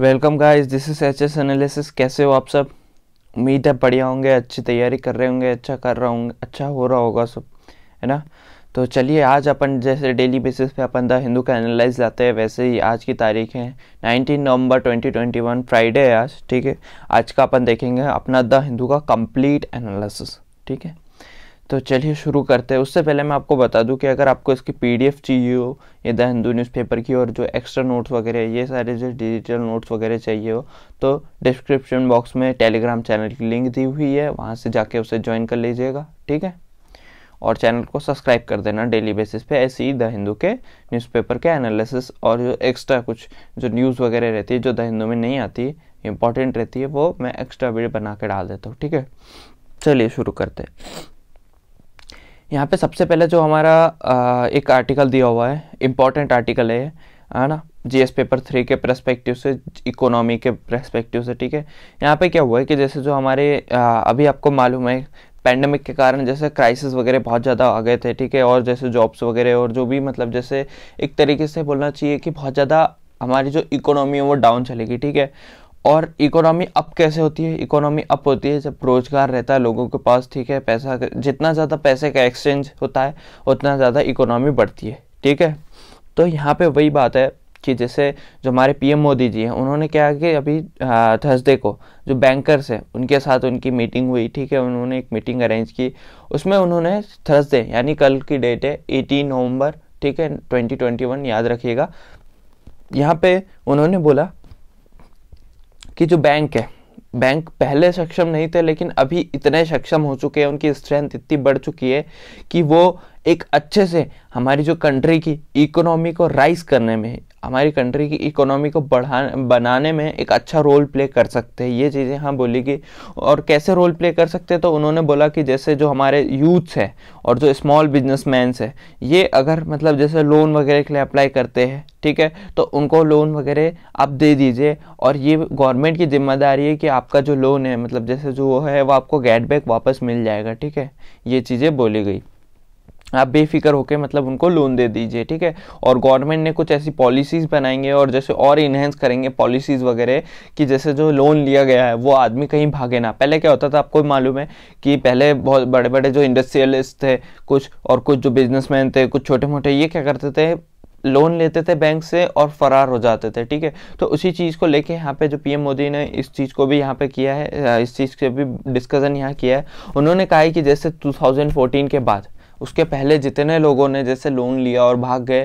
Welcome guys this is H S analysis कैसे हो आप सब उम्मीद है बढ़िया होंगे अच्छी तैयारी कर रहे होंगे अच्छा कर रहा होंगे अच्छा हो रहा होगा सब है ना तो चलिए आज अपन जैसे डेली बेसिस पे अपन द हिंदू का एनालाइज लाते हैं वैसे ही आज की तारीख है 19 नवंबर 2021 फ्राइडे है आज ठीक है आज का अपन देखेंगे अपना द हिंदू का कंप्लीट एनालिसिस ठीक है तो चलिए शुरू करते हैं उससे पहले मैं आपको बता दूं कि अगर आपको इसकी पीडीएफ चाहिए हो या द हिंदू न्यूज़पेपर की और जो एक्स्ट्रा नोट्स वगैरह ये सारे जो डिजिटल नोट्स वगैरह चाहिए हो तो डिस्क्रिप्शन बॉक्स में टेलीग्राम चैनल की लिंक दी हुई है वहाँ से जाके उसे ज्वाइन कर लीजिएगा ठीक है और चैनल को सब्सक्राइब कर देना डेली बेसिस पे ऐसे ही द हिंदू के न्यूज़पेपर के एनालिसिस और जो एक्स्ट्रा कुछ जो न्यूज़ वगैरह रहती है जो द हिंदू में नहीं आती इंपॉर्टेंट रहती है वो मैं एक्स्ट्रा वीडियो बना के डाल देता हूँ ठीक है चलिए शुरू करते हैं यहाँ पे सबसे पहले जो हमारा आ, एक आर्टिकल दिया हुआ है इम्पॉर्टेंट आर्टिकल है है ना जीएस पेपर थ्री के प्रस्पेक्टिव से इकोनॉमी के प्रस्पेक्टिव से ठीक है यहाँ पे क्या हुआ है कि जैसे जो हमारे आ, अभी आपको मालूम है पैंडमिक के कारण जैसे क्राइसिस वगैरह बहुत ज़्यादा आ गए थे ठीक है और जैसे जॉब्स वगैरह और जो भी मतलब जैसे एक तरीके से बोलना चाहिए कि बहुत ज़्यादा हमारी जो इकोनॉमी है वो डाउन चलेगी ठीक है और इकोनॉमी अप कैसे होती है इकोनॉमी अप होती है जब रोजगार रहता है लोगों के पास ठीक है पैसा जितना ज़्यादा पैसे का एक्सचेंज होता है उतना ज़्यादा इकोनॉमी बढ़ती है ठीक है तो यहाँ पे वही बात है कि जैसे जो हमारे पीएम मोदी जी हैं उन्होंने क्या कि अभी थर्सडे को जो बैंकर्स हैं उनके साथ उनकी मीटिंग हुई ठीक है उन्होंने एक मीटिंग अरेंज की उसमें उन्होंने थर्सडे यानी कल की डेट है एटीन नवम्बर ठीक है ट्वेंटी ट्वेंटी वन याद रखिएगा यहाँ पे उन्होंने बोला कि जो बैंक है बैंक पहले सक्षम नहीं थे लेकिन अभी इतने सक्षम हो चुके हैं उनकी स्ट्रेंथ इतनी बढ़ चुकी है कि वो एक अच्छे से हमारी जो कंट्री की इकोनॉमी को राइज करने में हमारी कंट्री की इकोनॉमी को बढ़ा बनाने में एक अच्छा रोल प्ले कर सकते हैं ये चीज़ें हाँ बोली कि और कैसे रोल प्ले कर सकते हैं तो उन्होंने बोला कि जैसे जो हमारे यूथ्स हैं और जो स्मॉल मैंस हैं ये अगर मतलब जैसे लोन वगैरह के लिए अप्लाई करते हैं ठीक है तो उनको लोन वगैरह आप दे दीजिए और ये गवर्नमेंट की जिम्मेदारी है कि आपका जो लोन है मतलब जैसे जो है वो आपको गेट बैक वापस मिल जाएगा ठीक है ये चीज़ें बोली गई आप बेफिक्र होकर मतलब उनको लोन दे दीजिए ठीक है और गवर्नमेंट ने कुछ ऐसी पॉलिसीज़ बनाएंगे और जैसे और इन्हेंस करेंगे पॉलिसीज़ वगैरह कि जैसे जो लोन लिया गया है वो आदमी कहीं भागे ना पहले क्या होता था आपको मालूम है कि पहले बहुत बड़े बड़े जो इंडस्ट्रियलिस्ट थे कुछ और कुछ जो बिजनेसमैन थे कुछ छोटे मोटे ये क्या करते थे लोन लेते थे बैंक से और फरार हो जाते थे ठीक है तो उसी चीज़ को लेके यहाँ पे जो पीएम मोदी ने इस चीज़ को भी यहाँ पे किया है इस चीज़ के भी डिस्कशन यहाँ किया है उन्होंने कहा है कि जैसे 2014 के बाद उसके पहले जितने लोगों ने जैसे लोन लिया और भाग गए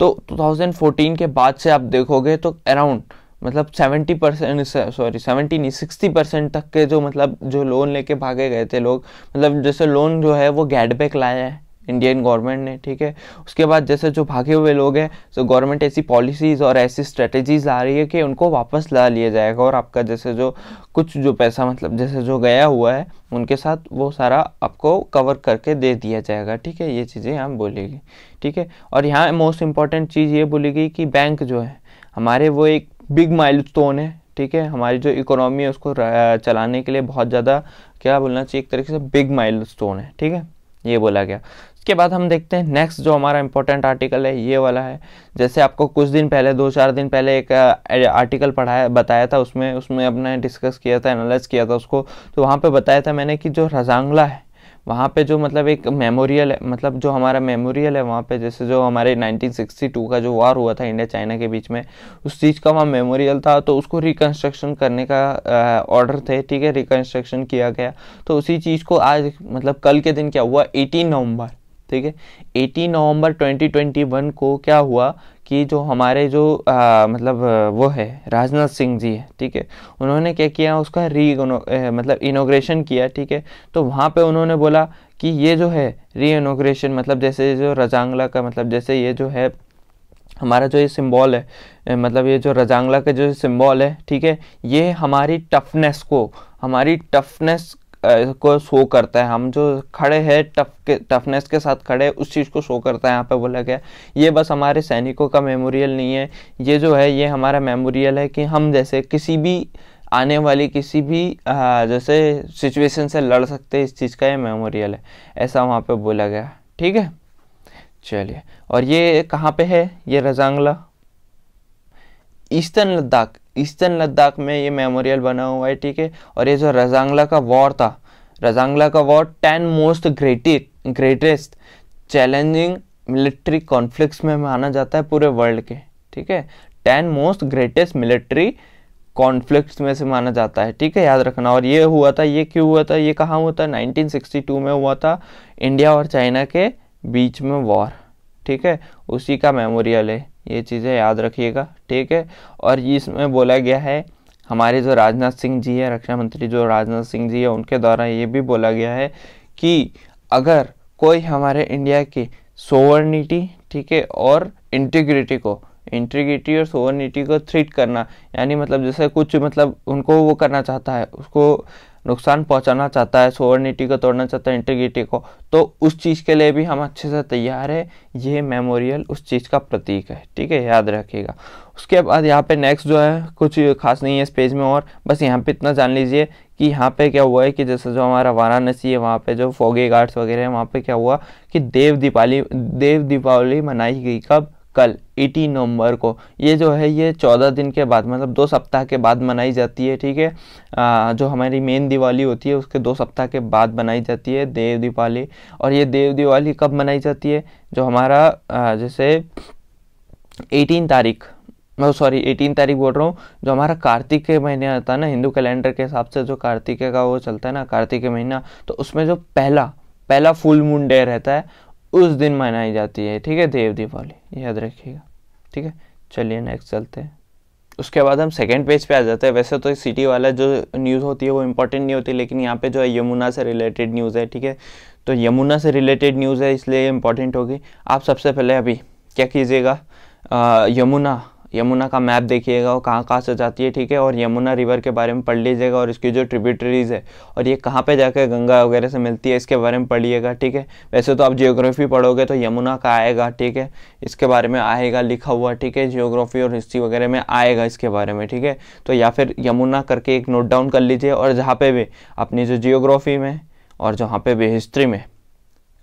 तो 2014 के बाद से आप देखोगे तो अराउंड मतलब 70 परसेंट सॉरी 70 नहीं 60 परसेंट तक के जो मतलब जो लोन लेके भागे गए थे लोग मतलब जैसे लोन जो है वो गैडबैक लाया है इंडियन गवर्नमेंट ने ठीक है उसके बाद जैसे जो भागे हुए लोग हैं तो गवर्नमेंट ऐसी पॉलिसीज़ और ऐसी स्ट्रेटजीज ला रही है कि उनको वापस ला लिया जाएगा और आपका जैसे जो कुछ जो पैसा मतलब जैसे जो गया हुआ है उनके साथ वो सारा आपको कवर करके दे दिया जाएगा ठीक है ये चीज़ें यहाँ बोलेगी ठीक है और यहाँ मोस्ट इम्पॉर्टेंट चीज़ ये बोलेगी कि बैंक जो है हमारे वो एक बिग माइल है ठीक है हमारी जो इकोनॉमी है उसको चलाने के लिए बहुत ज़्यादा क्या बोलना चाहिए एक तरीके से बिग माइल है ठीक है ये बोला गया इसके बाद हम देखते हैं नेक्स्ट जो हमारा इंपॉर्टेंट आर्टिकल है ये वाला है जैसे आपको कुछ दिन पहले दो चार दिन पहले एक आर्टिकल पढ़ाया बताया था उसमें उसमें अपने डिस्कस किया था एनालाइज किया था उसको तो वहाँ पर बताया था मैंने कि जो रजांगला है वहाँ पे जो मतलब एक मेमोरियल है मतलब जो हमारा मेमोरियल है वहाँ पे जैसे जो हमारे 1962 का जो वार हुआ था इंडिया चाइना के बीच में उस चीज़ का वहाँ मेमोरियल था तो उसको रिकन्स्ट्रक्शन करने का ऑर्डर थे ठीक है रिकन्स्ट्रक्शन किया गया तो उसी चीज़ को आज मतलब कल के दिन क्या हुआ एटीन नवंबर ठीक है 18 नवंबर 2021 को क्या हुआ कि जो हमारे जो आ, मतलब वो है राजनाथ सिंह जी है ठीक है उन्होंने क्या किया उसका री मतलब इनोग्रेशन किया ठीक है तो वहाँ पे उन्होंने बोला कि ये जो है री इनोग्रेशन मतलब जैसे जो रजांगला का मतलब जैसे ये जो है हमारा जो ये सिंबल है मतलब ये जो रजांगला का जो सिंबल है ठीक है ये हमारी टफनेस को हमारी टफनेस को शो करता है हम जो खड़े हैं टफ के टफनेस के साथ खड़े उस चीज़ को शो करता है यहाँ पे बोला गया ये बस हमारे सैनिकों का मेमोरियल नहीं है ये जो है ये हमारा मेमोरियल है कि हम जैसे किसी भी आने वाली किसी भी जैसे सिचुएशन से लड़ सकते इस चीज़ का ये मेमोरियल है ऐसा वहाँ पर बोला गया ठीक है चलिए और ये कहाँ पे है ये रजांगला ईस्टर्न लद्दाख ईस्टर्न लद्दाख में ये मेमोरियल बना हुआ है ठीक है और ये जो रजांगला का वॉर था रजांगला का war ten most greatest greatest challenging military conflict में माना जाता है पूरे वर्ल्ड के ठीक है ten most greatest military conflict में से माना जाता है ठीक है याद रखना और ये हुआ था ये क्यों हुआ था ये कहाँ हुआ था 1962 में हुआ था इंडिया और चाइना के बीच में वॉर ठीक है उसी का मेमोरियल है ये चीज़ें याद रखिएगा ठीक है और इसमें बोला गया है हमारे जो राजनाथ सिंह जी हैं रक्षा मंत्री जो राजनाथ सिंह जी हैं उनके द्वारा ये भी बोला गया है कि अगर कोई हमारे इंडिया की सोवर्निटी ठीक है और इंटीग्रिटी को इंटीग्रिटी और सोवर्निटी को थ्रीट करना यानी मतलब जैसे कुछ मतलब उनको वो करना चाहता है उसको नुकसान पहुंचाना चाहता है सोवर्निटी को तोड़ना चाहता है इंटीग्रिटी को तो उस चीज़ के लिए भी हम अच्छे से तैयार है ये मेमोरियल उस चीज़ का प्रतीक है ठीक है याद रखिएगा उसके बाद यहाँ पे नेक्स्ट जो है कुछ खास नहीं है इस पेज में और बस यहाँ पे इतना जान लीजिए कि यहाँ पे क्या हुआ है कि जैसे जो हमारा वाराणसी है वहाँ पे जो फोगे गार्ड्स वगैरह है वहाँ पे क्या हुआ कि देव दीपावली देव दीपावली मनाई गई कब कल 18 नवंबर को ये जो है ये 14 दिन के बाद मतलब दो सप्ताह के बाद मनाई जाती है ठीक है जो हमारी मेन दिवाली होती है उसके दो सप्ताह के बाद मनाई जाती है देव दिवाली और ये देव दिवाली कब मनाई जाती है जो हमारा आ, जैसे 18 तारीख मैं सॉरी एटीन तारीख बोल रहा हूँ जो हमारा कार्तिक के महीने आता है ना हिंदू कैलेंडर के हिसाब से जो कार्तिक का वो चलता है ना कार्तिक महीना तो उसमें जो पहला पहला फुल मून डे रहता है उस दिन मनाई जाती है ठीक है देव दिवाली याद रखिएगा ठीक है चलिए नेक्स्ट चलते हैं उसके बाद हम सेकेंड पेज पे आ जाते हैं वैसे तो सिटी वाला जो न्यूज़ होती है वो इंपॉर्टेंट नहीं होती लेकिन यहाँ पे जो है यमुना से रिलेटेड न्यूज़ है ठीक है तो यमुना से रिलेटेड न्यूज़ है इसलिए इंपॉर्टेंट होगी आप सबसे पहले अभी क्या कीजिएगा यमुना यमुना का मैप देखिएगा और कहाँ कहाँ से जाती है ठीक है और यमुना रिवर के बारे में पढ़ लीजिएगा और इसकी जो ट्रिब्यूटरीज़ है और ये कहाँ पे जाकर गंगा वगैरह से मिलती है इसके बारे में पढ़िएगा ठीक है वैसे तो आप जियोग्राफी पढ़ोगे तो यमुना का आएगा ठीक है इसके बारे में आएगा लिखा हुआ ठीक है जियोग्राफी और हिस्ट्री वगैरह में आएगा इसके बारे में ठीक है तो या फिर यमुना करके एक नोट डाउन कर लीजिए और जहाँ पर भी अपनी जो जियोग्राफी में और जहाँ पर भी हिस्ट्री में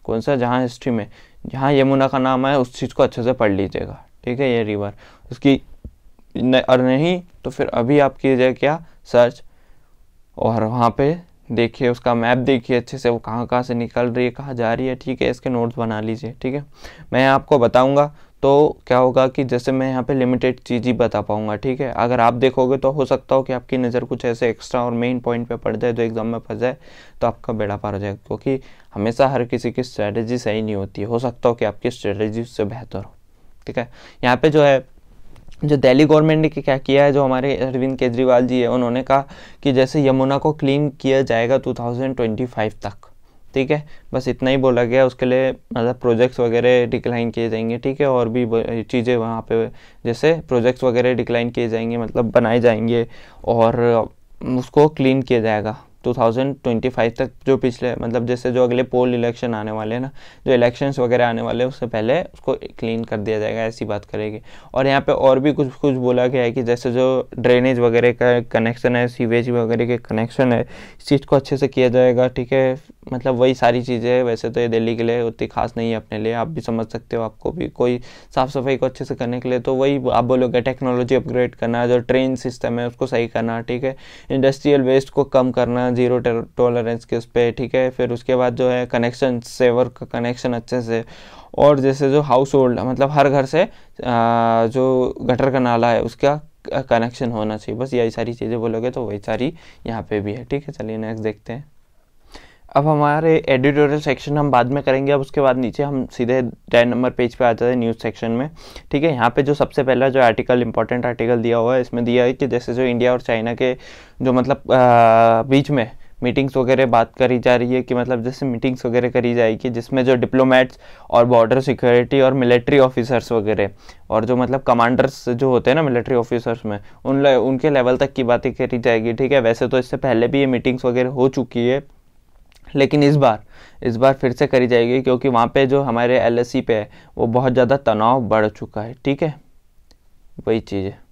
कौन सा जहाँ हिस्ट्री में जहाँ यमुना का नाम है उस चीज़ को अच्छे से पढ़ लीजिएगा ठीक है ये रिवर उसकी न, और नहीं तो फिर अभी आप कीजिए क्या सर्च और वहाँ पे देखिए उसका मैप देखिए अच्छे से वो कहाँ कहाँ से निकल रही है कहाँ जा रही है ठीक है इसके नोट्स बना लीजिए ठीक है मैं आपको बताऊँगा तो क्या होगा कि जैसे मैं यहाँ पे लिमिटेड चीज़ ही बता पाऊँगा ठीक है अगर आप देखोगे तो हो सकता हो कि आपकी नज़र कुछ ऐसे एक्स्ट्रा और मेन पॉइंट पे पड़ जाए जो एग्ज़ाम में फंस जाए तो आपका बेड़ा पार हो जाएगा क्योंकि हमेशा हर किसी की स्ट्रैटेजी सही नहीं होती हो सकता हो कि आपकी स्ट्रैटेजी उससे बेहतर हो ठीक है यहाँ पे जो है जो दिल्ली गवर्नमेंट ने क्या किया है जो हमारे अरविंद केजरीवाल जी है उन्होंने कहा कि जैसे यमुना को क्लीन किया जाएगा 2025 तक ठीक है बस इतना ही बोला गया उसके लिए मतलब प्रोजेक्ट्स वगैरह डिक्लाइन किए जाएंगे ठीक है और भी चीज़ें वहाँ पे जैसे प्रोजेक्ट्स वगैरह डिक्लाइन किए जाएंगे मतलब बनाए जाएंगे और उसको क्लीन किया जाएगा 2025 तक जो पिछले मतलब जैसे जो अगले पोल इलेक्शन आने वाले हैं ना जो इलेक्शंस वगैरह आने वाले हैं उससे पहले उसको क्लीन कर दिया जाएगा ऐसी बात करेगी और यहाँ पे और भी कुछ कुछ बोला गया है कि जैसे जो ड्रेनेज वगैरह का कनेक्शन है सीवेज वगैरह के कनेक्शन है इस चीज़ को अच्छे से किया जाएगा ठीक है मतलब वही सारी चीज़ें वैसे तो ये दिल्ली के लिए उतनी खास नहीं है अपने लिए आप भी समझ सकते हो आपको भी कोई साफ़ सफाई को अच्छे से करने के लिए तो वही आप बोलोगे टेक्नोलॉजी अपग्रेड करना जो ट्रेन सिस्टम है उसको सही करना ठीक है इंडस्ट्रियल वेस्ट को कम करना जीरो टॉलरेंस के उस पर ठीक है फिर उसके बाद जो है कनेक्शन सेवर का कनेक्शन अच्छे से और जैसे जो हाउस होल्ड मतलब हर घर से जो गटर का नाला है उसका कनेक्शन होना चाहिए बस यही सारी चीज़ें बोलोगे तो वही सारी यहाँ पे भी है ठीक है चलिए नेक्स्ट देखते हैं अब हमारे एडिटोरियल सेक्शन हम बाद में करेंगे अब उसके बाद नीचे हम सीधे टेन नंबर पेज पे आ जाते हैं न्यूज़ सेक्शन में ठीक है यहाँ पे जो सबसे पहला जो आर्टिकल इंपॉर्टेंट आर्टिकल दिया हुआ है इसमें दिया है कि जैसे जो इंडिया और चाइना के जो मतलब आ, बीच में मीटिंग्स वगैरह बात करी जा रही है कि मतलब जैसे मीटिंग्स वगैरह करी जाएगी जिसमें जो डिप्लोमेट्स और बॉर्डर सिक्योरिटी और मिलिट्री ऑफिसर्स वगैरह और जो मतलब कमांडर्स जो होते हैं ना मिलिट्री ऑफिसर्स में उन उनके लेवल तक की बातें करी जाएगी ठीक है वैसे तो इससे पहले भी ये मीटिंग्स वगैरह हो चुकी है लेकिन इस बार इस बार फिर से करी जाएगी क्योंकि वहाँ पे जो हमारे एल पे है वो बहुत ज़्यादा तनाव बढ़ चुका है ठीक है वही चीज़ है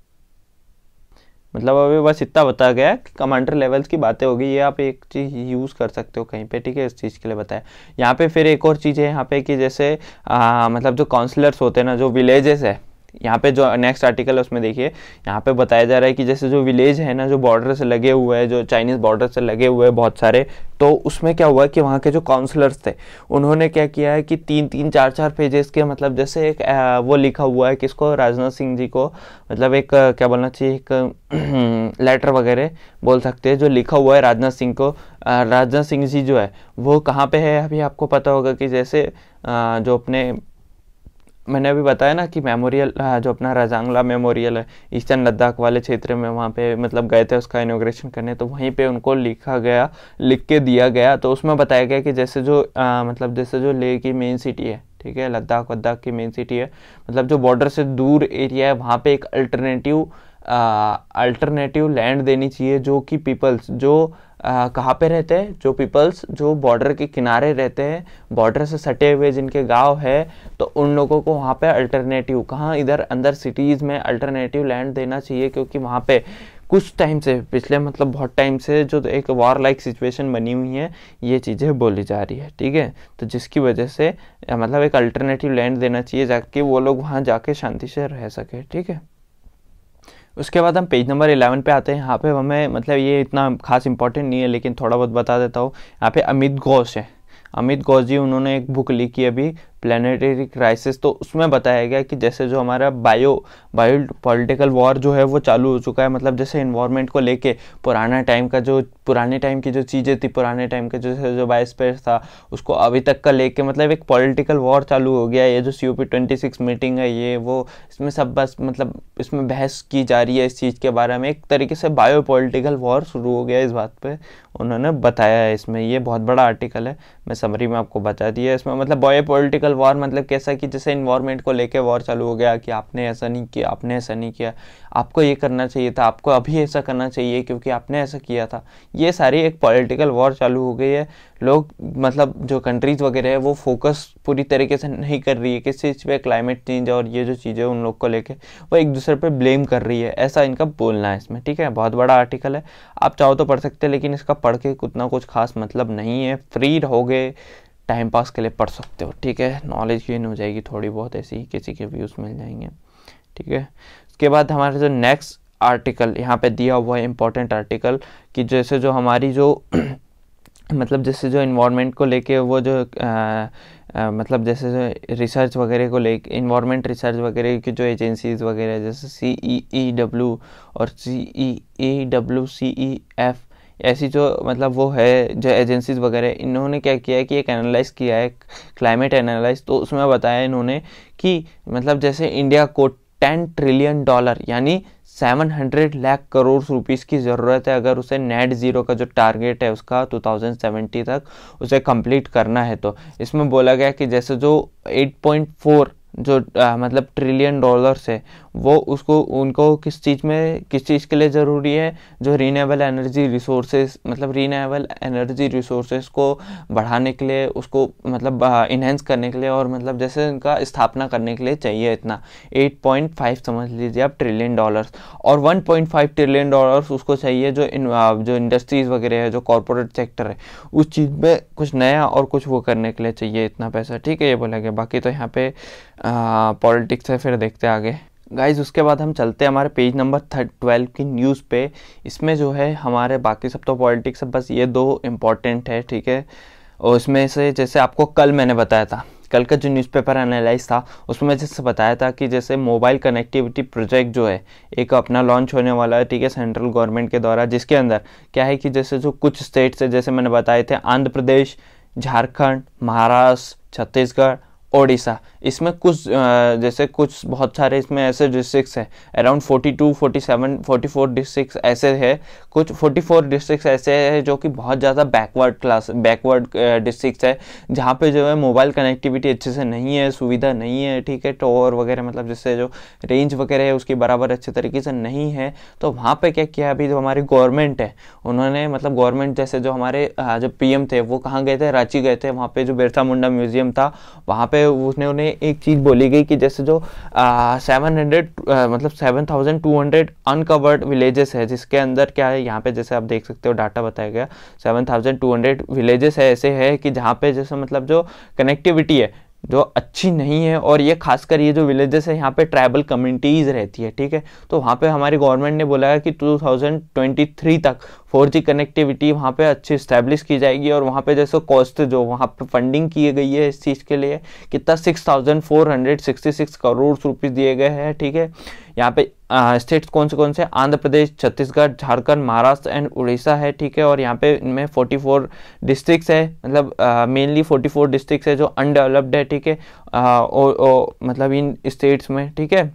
मतलब अभी बस इतना बताया गया कि कमांडर लेवल्स की बातें होगी ये आप एक चीज़ यूज़ कर सकते हो कहीं पे ठीक है इस चीज़ के लिए बताया यहाँ पे फिर एक और चीज़ है यहाँ पे कि जैसे आ, मतलब जो काउंसलर्स होते हैं ना जो विलेजेस है यहाँ पे जो नेक्स्ट आर्टिकल है उसमें देखिए यहाँ पे बताया जा रहा है कि जैसे जो विलेज है ना जो बॉर्डर से लगे हुए हैं जो चाइनीज़ बॉर्डर से लगे हुए हैं बहुत सारे तो उसमें क्या हुआ कि वहाँ के जो काउंसलर्स थे उन्होंने क्या किया है कि तीन तीन चार चार पेजेस के मतलब जैसे एक वो लिखा हुआ है किसको राजनाथ सिंह जी को मतलब एक क्या बोलना चाहिए एक लेटर वगैरह बोल सकते हैं जो लिखा हुआ है राजनाथ सिंह को राजनाथ सिंह जी जो है वो कहाँ पे है अभी आपको पता होगा कि जैसे जो अपने मैंने अभी बताया ना कि मेमोरियल हाँ, जो अपना रजांगला मेमोरियल है ईस्टर्न लद्दाख वाले क्षेत्र में वहाँ पे मतलब गए थे उसका इनोग्रेशन करने तो वहीं पे उनको लिखा गया लिख के दिया गया तो उसमें बताया गया कि जैसे जो आ, मतलब जैसे जो लेह की मेन सिटी है ठीक है लद्दाख वद्दाख की मेन सिटी है मतलब जो बॉर्डर से दूर एरिया है वहाँ पर एक अल्टरनेटिव अल्टरनेटिव लैंड देनी चाहिए जो कि पीपल्स जो कहाँ पे रहते हैं जो पीपल्स जो बॉर्डर के किनारे रहते हैं बॉर्डर से सटे हुए जिनके गांव है तो उन लोगों को वहाँ पे अल्टरनेटिव कहाँ इधर अंदर सिटीज़ में अल्टरनेटिव लैंड देना चाहिए क्योंकि वहाँ पे कुछ टाइम से पिछले मतलब बहुत टाइम से जो एक वॉर लाइक सिचुएशन बनी हुई है ये चीज़ें बोली जा रही है ठीक है तो जिसकी वजह से मतलब एक अल्टरनेटिव लैंड देना चाहिए जाके वो लोग वहाँ जाके शांति से रह सके ठीक है उसके बाद हम पेज नंबर इलेवन पे आते हैं यहाँ पे हमें मतलब ये इतना खास इंपॉर्टेंट नहीं है लेकिन थोड़ा बहुत बता देता हूँ यहाँ पे अमित घोष है अमित घोष जी उन्होंने एक बुक लिखी अभी प्लानिटरी क्राइसिस तो उसमें बताया गया कि जैसे जो हमारा बायो बायो पॉलिटिकल वॉर जो है वो चालू हो चुका है मतलब जैसे इन्वायरमेंट को लेके पुराना टाइम का जो पुराने टाइम की जो चीज़ें थी पुराने टाइम का जैसे जो बायोस्पेस था उसको अभी तक का लेके मतलब एक पॉलिटिकल वॉर चालू हो गया ये जो C O P twenty six meeting है ये वो इसमें सब बस मतलब इसमें बहस की जा रही है इस चीज़ के बारे में एक तरीके से बायो पॉलिटिकल वॉर शुरू हो गया इस बात पर उन्होंने बताया है इसमें ये बहुत बड़ा आर्टिकल है मैं समरी में आपको बता दिया इसमें मतलब बायो पॉलिटिकल कल्चरल वॉर मतलब कैसा कि जैसे इन्वायरमेंट को लेके वॉर चालू हो गया कि आपने ऐसा नहीं किया आपने ऐसा नहीं किया आपको ये करना चाहिए था आपको अभी ऐसा करना चाहिए क्योंकि आपने ऐसा किया था ये सारी एक पॉलिटिकल वॉर चालू हो गई है लोग मतलब जो कंट्रीज़ वगैरह है वो फोकस पूरी तरीके से नहीं कर रही है किस चीज़ पर क्लाइमेट चेंज और ये जो चीज़ें उन लोग को लेके वो एक दूसरे पर ब्लेम कर रही है ऐसा इनका बोलना है इसमें ठीक है बहुत बड़ा आर्टिकल है आप चाहो तो पढ़ सकते हैं लेकिन इसका पढ़ के उतना कुछ खास मतलब नहीं है फ्री रहोगे टाइम पास के लिए पढ़ सकते हो ठीक है नॉलेज गेन हो जाएगी थोड़ी बहुत ऐसी ही किसी के व्यूज़ मिल जाएंगे ठीक है उसके बाद हमारे जो नेक्स्ट आर्टिकल यहाँ पे दिया हुआ है इम्पोर्टेंट आर्टिकल कि जैसे जो हमारी जो मतलब जैसे जो इन्वामेंट को लेके वो जो आ, आ, मतलब जैसे जो रिसर्च वगैरह को ले इन्वामेंट रिसर्च वगैरह की जो एजेंसीज़ वगैरह जैसे सी ई ई डब्ल्यू और सी ई E W C E F ऐसी जो मतलब वो है जो एजेंसीज वगैरह इन्होंने क्या किया है कि एक एनालाइज किया है क्लाइमेट एनालाइज तो उसमें बताया इन्होंने कि मतलब जैसे इंडिया को टेन ट्रिलियन डॉलर यानी seven hundred lakh crore rupees की ज़रूरत है अगर उसे नेट ज़ीरो का जो टारगेट है उसका टू थाउजेंड सेवेंटी तक उसे कंप्लीट करना है तो इसमें बोला गया कि जैसे जो एट पॉइंट फोर जो आ, मतलब ट्रिलियन डॉलर्स है वो उसको उनको किस चीज़ में किस चीज़ के लिए ज़रूरी है जो रीनेबल एनर्जी रिसोर्सेज मतलब रीनेबल एनर्जी रिसोर्सेज को बढ़ाने के लिए उसको मतलब इन्हेंस करने के लिए और मतलब जैसे उनका स्थापना करने के लिए चाहिए इतना 8.5 समझ लीजिए आप ट्रिलियन डॉलर्स और 1.5 ट्रिलियन डॉलर्स उसको चाहिए जो इन जो इंडस्ट्रीज़ वगैरह है जो कॉरपोरेट सेक्टर है उस चीज़ में कुछ नया और कुछ वो करने के लिए चाहिए इतना पैसा ठीक है ये बोला गया बाकी तो यहाँ पे पॉलिटिक्स है फिर देखते आगे गाइज उसके बाद हम चलते हैं हमारे पेज नंबर थर्ट ट्वेल्व की न्यूज़ पे इसमें जो है हमारे बाकी सब तो पॉलिटिक्स है बस ये दो इम्पॉर्टेंट है ठीक है और इसमें से जैसे आपको कल मैंने बताया था कल का जो न्यूज़पेपर एनालाइज था उसमें मैं जैसे बताया था कि जैसे मोबाइल कनेक्टिविटी प्रोजेक्ट जो है एक अपना लॉन्च होने वाला है ठीक है सेंट्रल गवर्नमेंट के द्वारा जिसके अंदर क्या है कि जैसे जो कुछ स्टेट्स है जैसे मैंने बताए थे आंध्र प्रदेश झारखंड महाराष्ट्र छत्तीसगढ़ ओडिशा इसमें कुछ जैसे कुछ बहुत सारे इसमें ऐसे डिस्ट्रिक्स हैं अराउंड 42, 47, 44 डिस्ट्रिक्स ऐसे है कुछ 44 डिस्ट्रिक्स ऐसे हैं जो कि बहुत ज़्यादा बैकवर्ड क्लास बैकवर्ड डिस्ट्रिक्स है जहाँ पे जो है मोबाइल कनेक्टिविटी अच्छे से नहीं है सुविधा नहीं है ठीक है टॉवर वगैरह मतलब जिससे जो रेंज वगैरह है उसकी बराबर अच्छे तरीके से नहीं है तो वहाँ पर क्या किया अभी जो हमारी गवर्नमेंट है उन्होंने मतलब गवर्नमेंट जैसे जो हमारे जो पी थे वो कहाँ गए थे रांची गए थे वहाँ पर जो बिरसा मुंडा म्यूज़ियम था वहाँ पर उसने उन्हें एक चीज़ बोली गई कि जैसे जो सेवन हंड्रेड मतलब seven thousand two hundred uncovered villages है जिसके अंदर क्या है यहाँ पे जैसे आप देख सकते हो डाटा बताया गया seven thousand two hundred villages है ऐसे है कि जहाँ पे जैसे मतलब जो कनेक्टिविटी है जो अच्छी नहीं है और ये खासकर ये जो विलेजेस है यहाँ पे ट्राइबल कम्युनिटीज़ रहती है ठीक है तो वहाँ पे हमारी गवर्नमेंट ने बोला है कि 2023 तक 4G कनेक्टिविटी वहाँ पे अच्छी इस्टेब्लिश की जाएगी और वहाँ पे जैसे कॉस्ट जो वहाँ पे फंडिंग की गई है इस चीज़ के लिए कितना सिक्स करोड़ रुपीज़ दिए गए हैं ठीक है यहाँ पे स्टेट्स कौन से कौन से आंध्र प्रदेश छत्तीसगढ़ झारखंड महाराष्ट्र एंड उड़ीसा है ठीक है और यहाँ पे इनमें 44 डिस्ट्रिक्ट्स है मतलब मेनली 44 डिस्ट्रिक्ट्स है जो अनडेवलप्ड है ठीक है मतलब इन स्टेट्स में ठीक है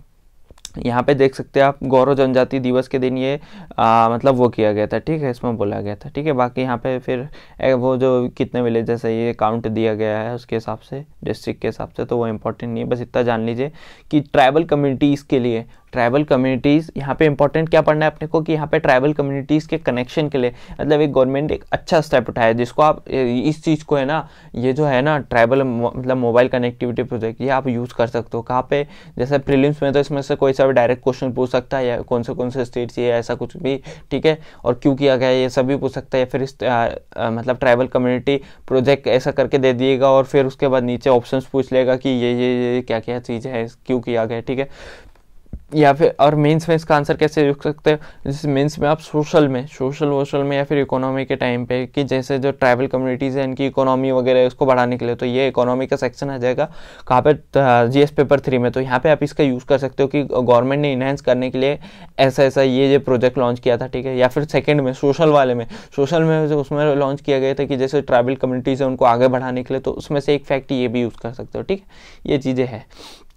यहाँ पे देख सकते हैं आप गौरव जनजाति दिवस के दिन ये आ, मतलब वो किया गया था ठीक है इसमें बोला गया था ठीक है बाकी यहाँ पे फिर वो जो कितने विलेजेस है ये काउंट दिया गया है उसके हिसाब से डिस्ट्रिक्ट के हिसाब से तो वो इम्पोर्टेंट नहीं है बस इतना जान लीजिए कि ट्राइबल कम्युनिटीज़ के लिए ट्राइबल कम्युनिटीज़ यहाँ पे इंपॉर्टेंट क्या पढ़ना है अपने को कि यहाँ पे ट्राइबल कम्युनिटीज़ के कनेक्शन के लिए मतलब एक गवर्नमेंट एक अच्छा स्टेप उठाया जिसको आप इस चीज़ को है ना ये जो है ना ट्राइबल मतलब मोबाइल कनेक्टिविटी प्रोजेक्ट ये आप यूज़ कर सकते हो कहाँ पे जैसे प्रिलिम्स में तो इसमें से कोई सा भी डायरेक्ट क्वेश्चन पूछ सकता है या कौन से कौन से स्टेट्स ये ऐसा कुछ भी ठीक है और क्यों किया गया ये सब भी पूछ सकता है या फिर इस मतलब ट्राइबल कम्युनिटी प्रोजेक्ट ऐसा करके दे दिएगा और फिर उसके बाद नीचे ऑप्शन पूछ लेगा कि ये ये ये क्या क्या चीज़ है क्यों किया गया ठीक है या फिर और मेंस में इसका आंसर कैसे लिख सकते हो जैसे मेंस में आप सोशल में सोशल वोशल में या फिर इकोनॉमी के टाइम पे कि जैसे जो ट्राइबल कम्युनिटीज़ हैं इनकी इकोनॉमी वगैरह उसको बढ़ाने के लिए तो ये इकोनॉमी का सेक्शन आ जाएगा कहाँ पर जी एस पेपर थ्री में तो यहाँ पे आप इसका यूज़ कर सकते हो कि गवर्नमेंट ने इन्हेंस करने के लिए ऐसा ऐसा ये ये प्रोजेक्ट लॉन्च किया था ठीक है या फिर सेकेंड में सोशल वाले में सोशल में उसमें लॉन्च किया गया था कि जैसे ट्राइबल कम्युनिटीज़ है उनको आगे बढ़ाने के लिए तो उसमें से एक फैक्ट ये भी यूज़ कर सकते हो ठीक है ये चीज़ें हैं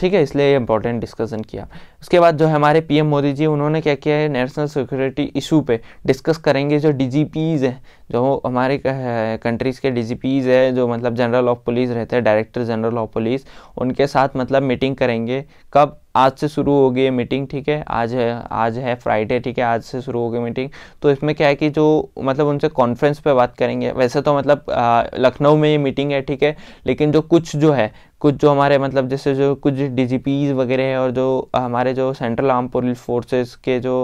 ठीक है इसलिए इंपॉर्टेंट डिस्कशन किया उसके बाद जो हमारे पीएम मोदी जी उन्होंने क्या किया है नेशनल सिक्योरिटी इशू पे डिस्कस करेंगे जो डीजीपीज हैं जो हमारे कंट्रीज़ के डीजीपीज है जो मतलब जनरल ऑफ पुलिस रहते हैं डायरेक्टर जनरल ऑफ पुलिस उनके साथ मतलब मीटिंग करेंगे कब आज से शुरू होगी ये मीटिंग ठीक है आज है आज है फ्राइडे ठीक है आज से शुरू होगी मीटिंग तो इसमें क्या है कि जो मतलब उनसे कॉन्फ्रेंस पे बात करेंगे वैसे तो मतलब लखनऊ में ये मीटिंग है ठीक है लेकिन जो कुछ जो है कुछ जो हमारे मतलब जैसे जो कुछ डी वगैरह हैं और जो हमारे जो सेंट्रल आर्म पुलिस फोर्सेस के जो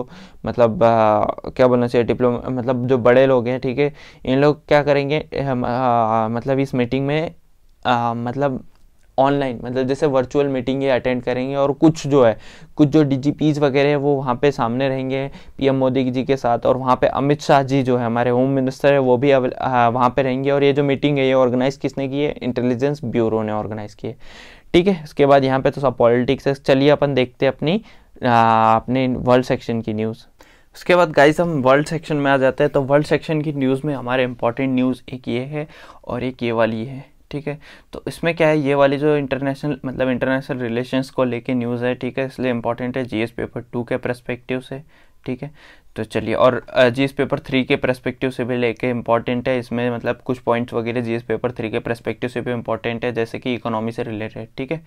मतलब आ, क्या बोलना चाहिए डिप्लोम मतलब जो बड़े लोग हैं ठीक है इन लोग क्या करेंगे हम आ, मतलब इस मीटिंग में आ, मतलब ऑनलाइन मतलब जैसे वर्चुअल मीटिंग ये अटेंड करेंगे और कुछ जो है कुछ जो डी वगैरह है वो वहाँ पे सामने रहेंगे पीएम मोदी जी के साथ और वहाँ पे अमित शाह जी जो है हमारे होम मिनिस्टर है वो भी अव, वहाँ पर रहेंगे और ये जो मीटिंग है ये ऑर्गेनाइज़ किसने की है इंटेलिजेंस ब्यूरो ने ऑर्गेनाइज़ की है ठीक है उसके बाद यहाँ पर तो सब पॉलिटिक्स है चलिए अपन देखते हैं अपनी आ, अपने वर्ल्ड सेक्शन की न्यूज़ उसके बाद गाइस हम वर्ल्ड सेक्शन में आ जाते हैं तो वर्ल्ड सेक्शन की न्यूज़ में हमारे इंपॉर्टेंट न्यूज़ एक ये है और एक ये वाली है ठीक है तो इसमें क्या है ये वाली जो इंटरनेशनल मतलब इंटरनेशनल रिलेशंस को लेके न्यूज़ है ठीक है इसलिए इंपॉर्टेंट है जीएस पेपर टू के प्रस्पेक्टिव से ठीक है तो चलिए और जीएस पेपर थ्री के प्रस्पेक्टिव से भी लेके इंपॉर्टेंट है इसमें मतलब कुछ पॉइंट्स वगैरह जीएस पेपर थ्री के प्रस्पेक्टिव से भी इंपॉर्टेंट है जैसे कि इकोनॉमी से रिलेटेड ठीक है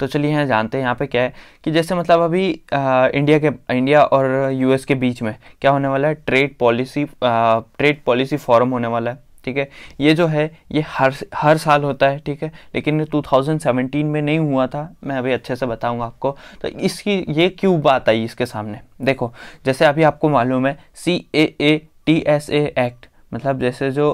तो चलिए यहाँ जानते हैं यहाँ पे क्या है कि जैसे मतलब अभी आ, इंडिया के इंडिया और यूएस के बीच में क्या होने वाला है trade policy trade policy forum होने वाला है ठीक है ये जो है ये हर हर साल होता है ठीक है लेकिन 2017 में नहीं हुआ था मैं अभी अच्छे से बताऊंगा आपको तो इसकी ये क्यों बात आई इसके सामने देखो जैसे अभी आपको मालूम है C A A T S A act मतलब जैसे जो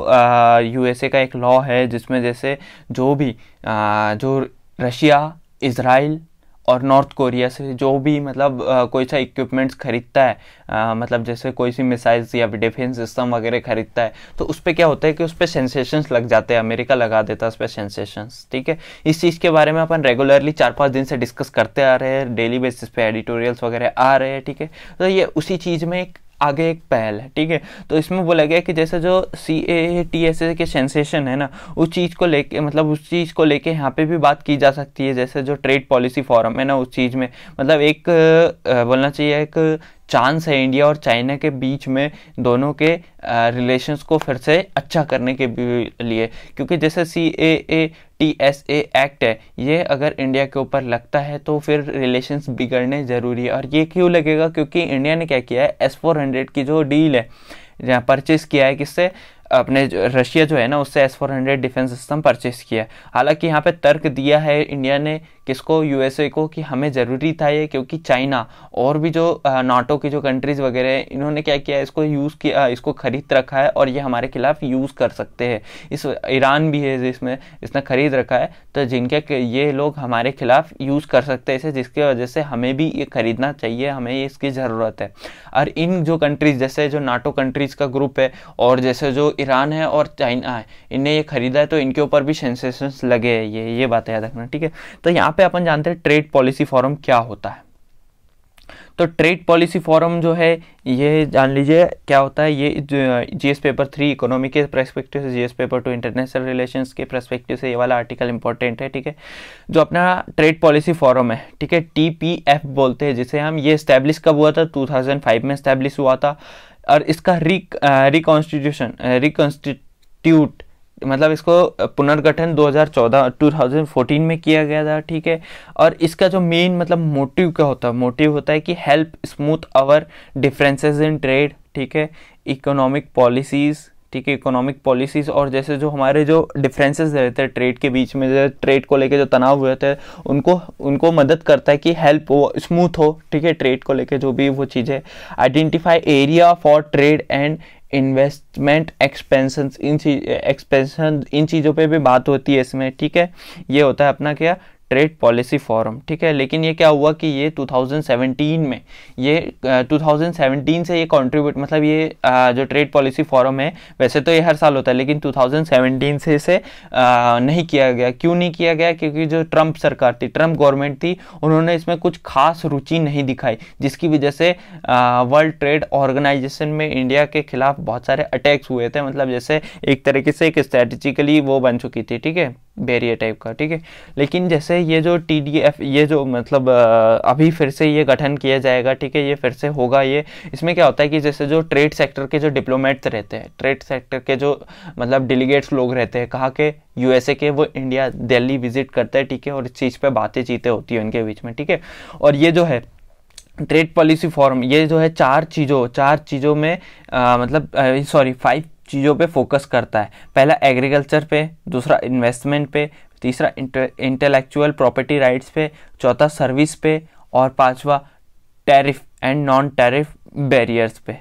यू एस ए का एक लॉ है जिसमें जैसे जो भी आ, जो रशिया इसराइल और नॉर्थ कोरिया से जो भी मतलब कोई सा इक्विपमेंट्स खरीदता है आ, मतलब जैसे कोई सी मिसाइल्स या डिफेंस सिस्टम वगैरह खरीदता है तो उस पर क्या होता है कि उस पर सेंसेशंस लग जाते हैं अमेरिका लगा देता है उस पर सेंसेशंस ठीक है इस चीज़ के बारे में अपन रेगुलरली चार पाँच दिन से डिस्कस करते आ रहे हैं डेली बेसिस पे एडिटोरियल्स वगैरह आ रहे हैं ठीक है तो ये उसी चीज़ में एक आगे एक पहल है ठीक है तो इसमें बोला गया कि जैसे जो सी ए टी एस ए के सेंसेशन है ना उस चीज़ को लेके मतलब उस चीज़ को लेके यहाँ पे भी बात की जा सकती है जैसे जो ट्रेड पॉलिसी फॉरम है ना उस चीज़ में मतलब एक बोलना चाहिए एक चांस है इंडिया और चाइना के बीच में दोनों के रिलेशंस को फिर से अच्छा करने के लिए क्योंकि जैसे C A A T S A act है ये अगर इंडिया के ऊपर लगता है तो फिर रिलेशंस बिगड़ने ज़रूरी है और ये क्यों लगेगा क्योंकि इंडिया ने क्या किया है एस फोर हंड्रेड की जो डील है जहाँ परचेज़ किया है किससे अपने रशिया जो है ना उससे S four hundred defence system purchase किया हालांकि यहाँ पे तर्क दिया है इंडिया ने किसको यूएसए को कि हमें ज़रूरी था ये क्योंकि चाइना और भी जो नाटो की जो कंट्रीज़ वगैरह हैं इन्होंने क्या किया इसको यूज़ किया इसको ख़रीद रखा है और ये हमारे खिलाफ यूज़ कर सकते हैं इस ईरान भी है जिसमें इसने ख़रीद रखा है तो जिनके ये लोग हमारे खिलाफ यूज़ कर सकते हैं इसे जिसकी वजह से हमें भी ये ख़रीदना चाहिए हमें इसकी ज़रूरत है और इन जो कंट्रीज़ जैसे जो नाटो कंट्रीज़ का ग्रुप है और जैसे जो ईरान है और चाइना है इनने ये खरीदा है तो इनके ऊपर भी सेंसेशंस लगे है ये ये बातें याद रखना ठीक है तो यहाँ पे अपन जानते हैं ट्रेड पॉलिसी फॉरम क्या होता है तो ट्रेड पॉलिसी फॉरम जो है ये जान लीजिए क्या होता है ये जीएस पेपर थ्री इकोनॉमी के प्रस्पेक्टिव से GS paper two international relations के प्रस्पेक्टिव से ये वाला आर्टिकल इंपॉर्टेंट है ठीक है जो अपना ट्रेड पॉलिसी फॉरम है ठीक है टीपीएफ बोलते हैं जिसे हम ये इस्टेब्लिश कब हुआ था टू में इस्टेब्लिश हुआ था और इसका रिकॉन्स्टिट्यूशन रिकॉन्स्टिट्यूट मतलब इसको पुनर्गठन 2014 2014 में किया गया था ठीक है और इसका जो मेन मतलब मोटिव क्या होता है मोटिव होता है कि help smooth our differences in trade ठीक है इकोनॉमिक पॉलिसीज़ ठीक है इकोनॉमिक पॉलिसीज़ और जैसे जो हमारे जो डिफरेंसेस रहते हैं ट्रेड के बीच में जैसे ट्रेड को लेके जो तनाव हुए थे उनको उनको मदद करता है कि हेल्प वो स्मूथ हो ठीक है ट्रेड को लेके जो भी वो चीज़ें identify area for trade and investment expansion in चीज एक्सपेंसन इन चीज़ों पे भी बात होती है इसमें ठीक है ये होता है अपना क्या ट्रेड पॉलिसी फोरम ठीक है लेकिन ये क्या हुआ कि ये 2017 में ये uh, 2017 से ये कंट्रीब्यूट मतलब ये uh, जो ट्रेड पॉलिसी फोरम है वैसे तो ये हर साल होता है लेकिन 2017 से इसे नहीं किया गया क्यों नहीं किया गया क्योंकि जो ट्रंप सरकार थी ट्रंप गवर्नमेंट थी उन्होंने इसमें कुछ खास रुचि नहीं दिखाई जिसकी वजह से वर्ल्ड ट्रेड ऑर्गेनाइजेशन में इंडिया के खिलाफ बहुत सारे अटैक्स हुए थे मतलब जैसे एक तरीके से एक स्ट्रेटेजिकली वो बन चुकी थी ठीक है बैरियर टाइप का ठीक है लेकिन जैसे ये जो टी डी एफ ये जो मतलब अभी फिर से ये गठन किया जाएगा ठीक है ये फिर से होगा ये इसमें क्या होता है कि जैसे जो ट्रेड सेक्टर के जो डिप्लोमेट्स रहते हैं ट्रेड सेक्टर के जो मतलब डेलीगेट्स लोग रहते हैं कहाँ के यूएसए के वो इंडिया दिल्ली विजिट करते हैं ठीक है और इस चीज़ पर बातें चीतें होती है उनके बीच में ठीक है और ये जो है ट्रेड पॉलिसी फॉर्म ये जो है चार चीज़ों चार चीज़ों में आ, मतलब सॉरी फाइव चीज़ों पे फोकस करता है पहला एग्रीकल्चर पे दूसरा इन्वेस्टमेंट पे तीसरा इंटेलेक्चुअल प्रॉपर्टी राइट्स पे चौथा सर्विस पे और पांचवा tariff and non tariff barriers पे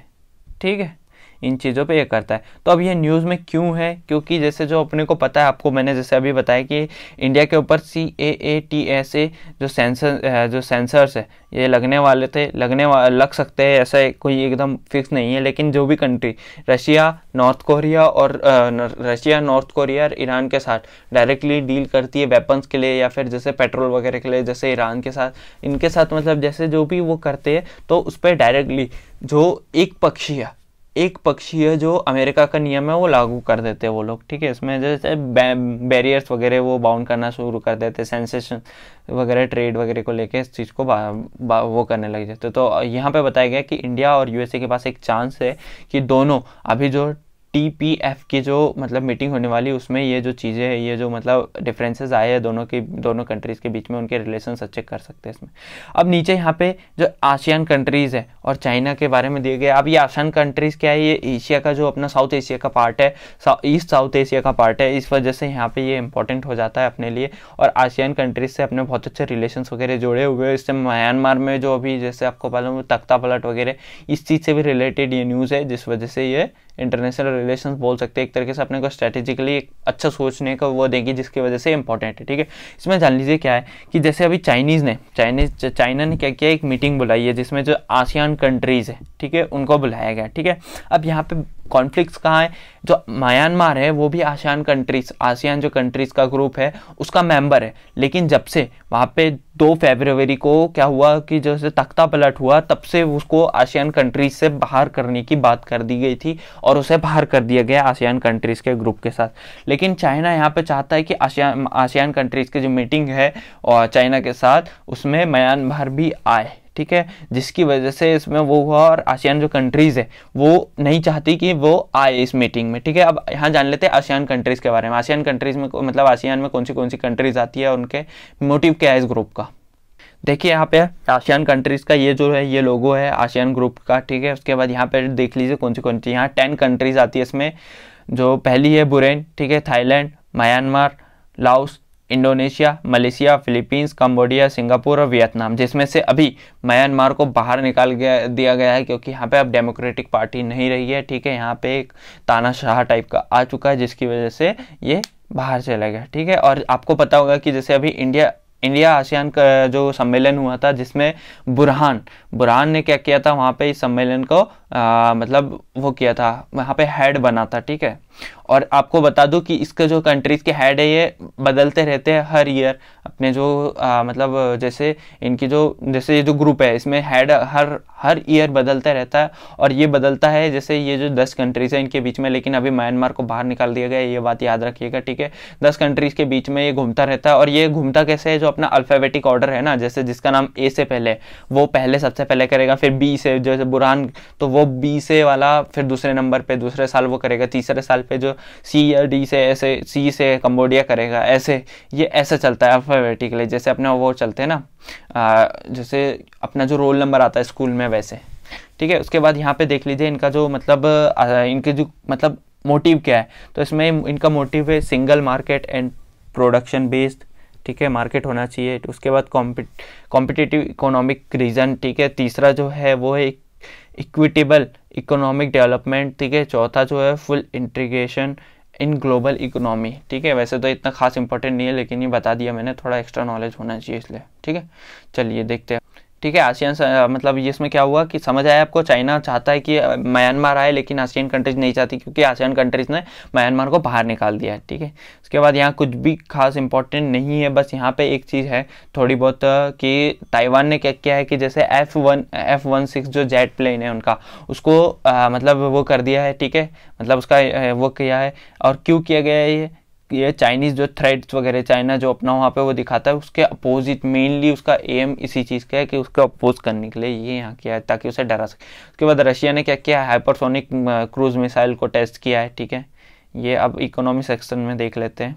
ठीक है इन चीज़ों पे ये करता है तो अब ये न्यूज़ में क्यों है क्योंकि जैसे जो अपने को पता है आपको मैंने जैसे अभी बताया कि इंडिया के ऊपर सी ए ए टी एस ए जो सेंसर जो सेंसर्स है ये लगने वाले थे लगने वा, लग सकते हैं ऐसा कोई एकदम फिक्स नहीं है लेकिन जो भी कंट्री रशिया नॉर्थ कोरिया और रशिया नॉर्थ कोरिया और ईरान के साथ डायरेक्टली डील करती है वेपन्स के लिए या फिर जैसे पेट्रोल वगैरह के लिए जैसे ईरान के साथ इनके साथ मतलब जैसे जो भी वो करते हैं तो उस पर डायरेक्टली जो एक पक्षी है एक पक्षीय जो अमेरिका का नियम है वो लागू कर देते हैं वो लोग ठीक है इसमें जैसे बैरियर्स वगैरह वो बाउंड करना शुरू कर देते सेंसेशन वगैरह ट्रेड वगैरह को लेके इस चीज़ को बा, बा, वो करने लग जाते तो, तो यहाँ पे बताया गया कि इंडिया और यूएसए के पास एक चांस है कि दोनों अभी जो टी की जो मतलब मीटिंग होने वाली उसमें ये जो चीज़ें हैं ये जो मतलब डिफरेंसेस आए हैं दोनों के दोनों कंट्रीज़ के बीच में उनके रिलेशन अच्छे कर सकते हैं इसमें अब नीचे यहाँ पे जो आशियान कंट्रीज़ है और चाइना के बारे में दिए गए अब ये आसियान कंट्रीज़ क्या है ये एशिया का जो अपना साउथ एशिया का पार्ट है ईस्ट साउथ एशिया का पार्ट है इस वजह से यहाँ पर ये इंपॉर्टेंट हो जाता है अपने लिए और आशियान कंट्रीज़ से अपने बहुत अच्छे रिलेशन वगैरह जुड़े हुए हैं इससे म्यांमार में जो अभी जैसे आपको मालूम तख्ता पलट वगैरह इस चीज़ से भी रिलेटेड ये न्यूज़ है जिस वजह से ये इंटरनेशनल रिलेशन बोल सकते हैं एक तरीके से अपने को स्ट्रेटेजिकली एक अच्छा सोचने का वो देंगी जिसकी वजह से इंपॉर्टेंट है ठीक है इसमें जान लीजिए क्या है कि जैसे अभी चाइनीज़ ने चाइनीज चाइना ने क्या किया एक मीटिंग बुलाई है जिसमें जो आसियान कंट्रीज़ है ठीक है उनको बुलाया गया ठीक है अब यहाँ पे कॉन्फ्लिक्ट्स कहाँ है जो म्यांमार है वो भी आसियान कंट्रीज आसियान जो कंट्रीज़ का ग्रुप है उसका मेंबर है लेकिन जब से वहाँ पे दो फेबरवरी को क्या हुआ कि जैसे तख्ता पलट हुआ तब से उसको आसियान कंट्रीज से बाहर करने की बात कर दी गई थी और उसे बाहर कर दिया गया आसियान कंट्रीज के ग्रुप के साथ लेकिन चाइना यहाँ पे चाहता है कि आसियान आसियान कंट्रीज की जो मीटिंग है और चाइना के साथ उसमें म्यांमार भी आए ठीक है जिसकी वजह से इसमें वो हुआ और आसियान जो कंट्रीज़ है वो नहीं चाहती कि वो आए इस मीटिंग में ठीक है अब यहाँ जान लेते हैं आसियान कंट्रीज़ के बारे में आसियान कंट्रीज़ में मतलब आसियान में कौन सी कौन सी कंट्रीज़ आती है उनके मोटिव क्या है इस ग्रुप का देखिए यहाँ पे आसियान कंट्रीज़ का ये जो है ये लोगो है आसियान ग्रुप का ठीक है उसके बाद यहाँ पे देख लीजिए कौन सी कौन सी यहाँ टेन कंट्रीज़ आती है इसमें जो पहली है बुरेन ठीक है Thailand Myanmar Laos Indonesia Malaysia Philippines Cambodia Singapore और वियतनाम जिसमें से अभी म्यांमार को बाहर निकाल गया दिया गया है क्योंकि यहाँ पे अब डेमोक्रेटिक पार्टी नहीं रही है ठीक है यहाँ पे एक तानाशाह टाइप का आ चुका है जिसकी वजह से ये बाहर चला गया ठीक है और आपको पता होगा कि जैसे अभी इंडिया इंडिया आसियान का जो सम्मेलन हुआ था जिसमें बुरहान बुरहान ने क्या किया था वहाँ पे इस सम्मेलन को आ, मतलब वो किया था वहाँ पे हेड बना था ठीक है और आपको बता दूं कि इसके जो कंट्रीज़ के हेड है ये बदलते रहते हैं हर ईयर अपने जो आ, मतलब जैसे इनकी जो जैसे ये जो ग्रुप है इसमें हेड हर हर ईयर बदलता रहता है और ये बदलता है जैसे ये जो दस कंट्रीज़ है इनके बीच में लेकिन अभी म्यांमार को बाहर निकाल दिया गया ये बात याद रखिएगा ठीक है दस कंट्रीज़ के बीच में ये घूमता रहता है और ये घूमता कैसे है जो अपना अल्फ़ाबेटिक ऑर्डर है ना जैसे जिसका नाम ए से पहले वो पहले सबसे पहले करेगा फिर बी से जैसे बुरान तो वो बी से वाला फिर दूसरे नंबर पर दूसरे साल वो करेगा तीसरे साल लेवल पे जो सी या डी से ऐसे सी से कम्बोडिया करेगा ऐसे ये ऐसा चलता है अल्फ़ाबेटिकली जैसे अपने वो चलते हैं ना जैसे अपना जो रोल नंबर आता है स्कूल में वैसे ठीक है उसके बाद यहाँ पे देख लीजिए इनका जो मतलब इनके जो मतलब मोटिव क्या है तो इसमें इनका मोटिव है single market and production based ठीक है मार्केट होना चाहिए उसके बाद कॉम्पिटिटिव इकोनॉमिक रीजन ठीक है तीसरा जो है वो है इक्विटेबल इकोनॉमिक डेवलपमेंट ठीक है चौथा जो है full integration in global economy ठीक है वैसे तो इतना खास इंपॉर्टेंट नहीं है लेकिन ये बता दिया मैंने थोड़ा एक्स्ट्रा नॉलेज होना चाहिए इसलिए ठीक है चलिए देखते हैं ठीक है आसियान मतलब इसमें क्या हुआ कि समझ आया आपको चाइना चाहता है कि म्यांमार आए लेकिन आसियान कंट्रीज नहीं चाहती क्योंकि आसियान कंट्रीज ने म्यांमार को बाहर निकाल दिया है ठीक है उसके बाद यहाँ कुछ भी खास इंपॉर्टेंट नहीं है बस यहाँ पे एक चीज़ है थोड़ी बहुत कि ताइवान ने क्या किया है कि जैसे F one F one six जो जेट प्लेन है उनका उसको आ, मतलब वो कर दिया है ठीक है मतलब उसका वो किया है और क्यों किया गया है ये ये चाइनीज़ जो थ्रेड्स वगैरह चाइना जो अपना वहाँ पे वो दिखाता है उसके अपोजिट मेनली उसका एम इसी चीज़ का है कि उसको अपोज करने के लिए ये यहाँ किया है ताकि उसे डरा सके उसके बाद रशिया ने क्या किया है हाइपरसोनिक क्रूज मिसाइल को टेस्ट किया है ठीक है ये अब इकोनॉमी सेक्शन में देख लेते हैं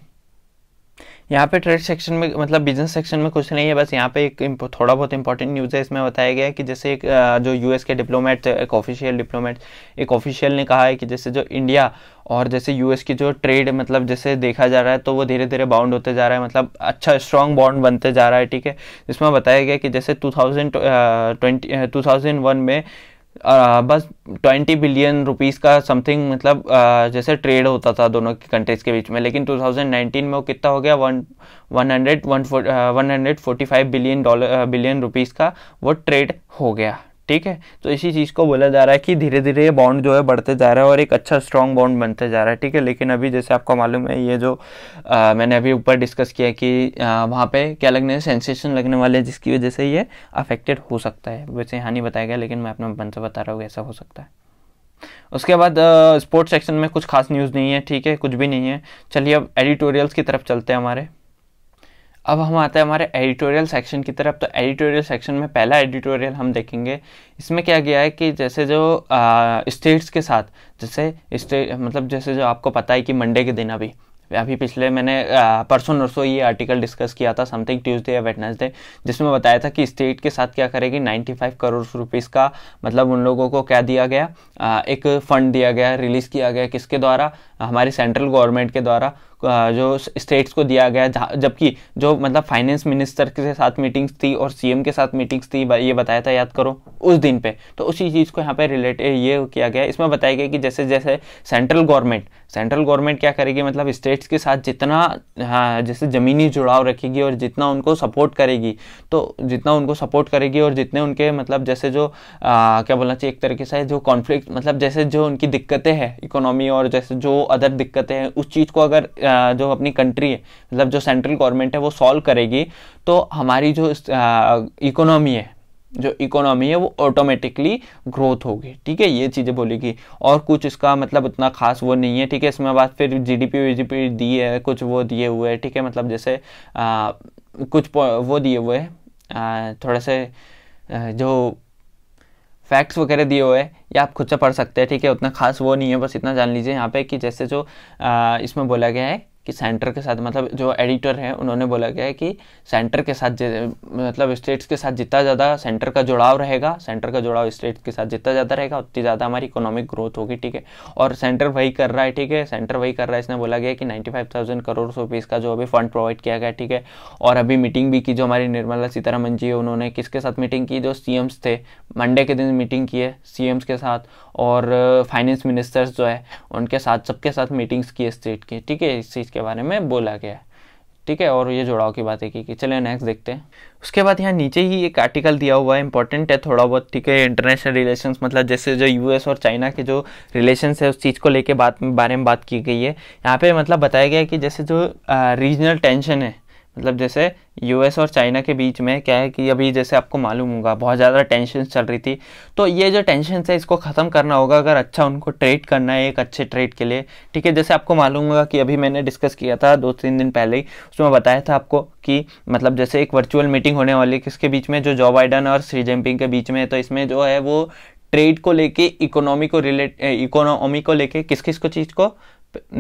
यहाँ पे ट्रेड सेक्शन में मतलब बिजनेस सेक्शन में कुछ नहीं है बस यहाँ पे एक थोड़ा बहुत इंपॉर्टेंट न्यूज़ है इसमें बताया गया है कि जैसे एक जो यूएस के डिप्लोमेट एक ऑफिशियल डिप्लोमेट एक ऑफिशियल ने कहा है कि जैसे जो इंडिया और जैसे यूएस की जो ट्रेड मतलब जैसे देखा जा रहा है तो वो धीरे धीरे बाउंड होते जा रहा है मतलब अच्छा स्ट्रॉन्ग बॉन्ड बनते जा रहा है ठीक है जिसमें बताया गया कि जैसे two thousand twenty two thousand one में आ, बस ट्वेंटी बिलियन रुपीस का समथिंग मतलब आ, जैसे ट्रेड होता था दोनों की कंट्रीज के बीच में लेकिन 2019 में वो कितना हो गया one one hundred one one hundred forty five billion dollar billion rupees का वो ट्रेड हो गया ठीक है तो इसी चीज़ को बोला जा रहा है कि धीरे धीरे ये बॉन्ड जो है बढ़ते जा रहा है और एक अच्छा स्ट्रॉन्ग बॉन्ड बनते जा रहा है ठीक है लेकिन अभी जैसे आपको मालूम है ये जो आ, मैंने अभी ऊपर डिस्कस किया कि आ, वहाँ पे क्या लगने है? सेंसेशन लगने वाले हैं जिसकी वजह से ये अफेक्टेड हो सकता है वैसे यहाँ नहीं बताया गया लेकिन मैं अपने मन से बता रहा हूँ ऐसा हो सकता है उसके बाद स्पोर्ट्स सेक्शन में कुछ खास न्यूज़ नहीं है ठीक है कुछ भी नहीं है चलिए अब एडिटोरियल्स की तरफ चलते हैं हमारे अब हम आते हैं हमारे एडिटोरियल सेक्शन की तरफ तो एडिटोरियल सेक्शन में पहला एडिटोरियल हम देखेंगे इसमें क्या गया है कि जैसे जो स्टेट्स के साथ जैसे स्टेट मतलब जैसे जो आपको पता है कि मंडे के दिन अभी अभी पिछले मैंने परसों नरसों ये आर्टिकल डिस्कस किया था समथिंग ट्यूसडे या वेटनसडे जिसमें बताया था कि स्टेट के साथ क्या करेगी 95 करोड़ रुपीस का मतलब उन लोगों को क्या दिया गया आ, एक फ़ंड दिया गया रिलीज़ किया गया किसके द्वारा हमारी सेंट्रल गवर्नमेंट के द्वारा जो स्टेट्स को दिया गया जबकि जो मतलब फाइनेंस मिनिस्टर के साथ मीटिंग्स थी और सीएम के साथ मीटिंग्स थी ये बताया था याद करो उस दिन पे तो उसी चीज़ को यहाँ पे रिलेटेड ये किया गया इसमें बताया गया कि जैसे जैसे सेंट्रल गवर्नमेंट सेंट्रल गवर्नमेंट क्या करेगी मतलब स्टेट्स के साथ जितना हाँ जैसे ज़मीनी जुड़ाव रखेगी और जितना उनको सपोर्ट करेगी तो जितना उनको सपोर्ट करेगी और जितने उनके मतलब जैसे जो आ, क्या बोलना चाहिए एक तरीके से जो कॉन्फ्लिक्ट मतलब जैसे जो उनकी दिक्कतें हैं इकोनॉमी और जैसे जो अदर दिक्कतें हैं उस चीज़ को अगर आ, जो अपनी कंट्री है मतलब जो सेंट्रल गवर्नमेंट है वो सॉल्व करेगी तो हमारी जो इकोनॉमी है जो इकोनॉमी है वो ऑटोमेटिकली ग्रोथ होगी ठीक है ये चीज़ें बोलेगी और कुछ इसका मतलब उतना खास वो नहीं है ठीक है इसमें बात फिर जीडीपी पी दी है कुछ वो दिए हुए हैं ठीक है मतलब जैसे आ, कुछ वो दिए हुए हैं थोड़ा से जो फैक्ट्स वगैरह दिए हुए हैं या आप खुद से पढ़ सकते हैं ठीक है उतना खास वो नहीं है बस इतना जान लीजिए यहाँ पे कि जैसे जो आ, इसमें बोला गया है कि सेंटर के साथ मतलब जो एडिटर हैं उन्होंने बोला गया है कि सेंटर के साथ मतलब स्टेट्स के साथ जितना ज़्यादा सेंटर का जुड़ाव रहेगा सेंटर का जुड़ाव स्टेट्स के साथ जितना ज़्यादा रहेगा उतनी ज़्यादा हमारी इकोनॉमिक ग्रोथ होगी ठीक है और सेंटर वही कर रहा है ठीक है सेंटर वही कर रहा है इसने बोला गया कि ninety five thousand crore rupees का जो अभी फंड प्रोवाइड किया गया ठीक है और अभी मीटिंग भी की जो हमारी निर्मला सीतारामन जी है उन्होंने किसके साथ मीटिंग की जो सी थे मंडे के दिन मीटिंग की है सी के साथ और फाइनेंस मिनिस्टर्स जो है उनके साथ सबके साथ मीटिंग्स की स्टेट की ठीक है इस चीज़ के बारे में बोला गया ठीक है और ये जुड़ाव की बातें की कि चलिए नेक्स्ट देखते हैं उसके बाद यहाँ नीचे ही एक आर्टिकल दिया हुआ है इंपॉर्टेंट है थोड़ा बहुत ठीक है इंटरनेशनल रिलेशंस मतलब जैसे जो यूएस और चाइना के जो रिलेशंस है उस चीज़ को लेके बात बारे में बात की गई है यहाँ पे मतलब बताया गया है कि जैसे जो रीजनल टेंशन है मतलब जैसे यूएस और चाइना के बीच में क्या है कि अभी जैसे आपको मालूम होगा बहुत ज़्यादा टेंशन चल रही थी तो ये जो टेंशन है इसको ख़त्म करना होगा अगर अच्छा उनको ट्रेड करना है एक अच्छे ट्रेड के लिए ठीक है जैसे आपको मालूम होगा कि अभी मैंने डिस्कस किया था दो तीन दिन पहले ही उसमें बताया था आपको कि मतलब जैसे एक वर्चुअल मीटिंग होने वाली है किसके बीच में जो जो बाइडन और सी जिनपिंग के बीच में तो इसमें जो है वो ट्रेड को लेके इकोनॉमी को रिलेट इकोनॉमी को लेके किस किस को चीज़ को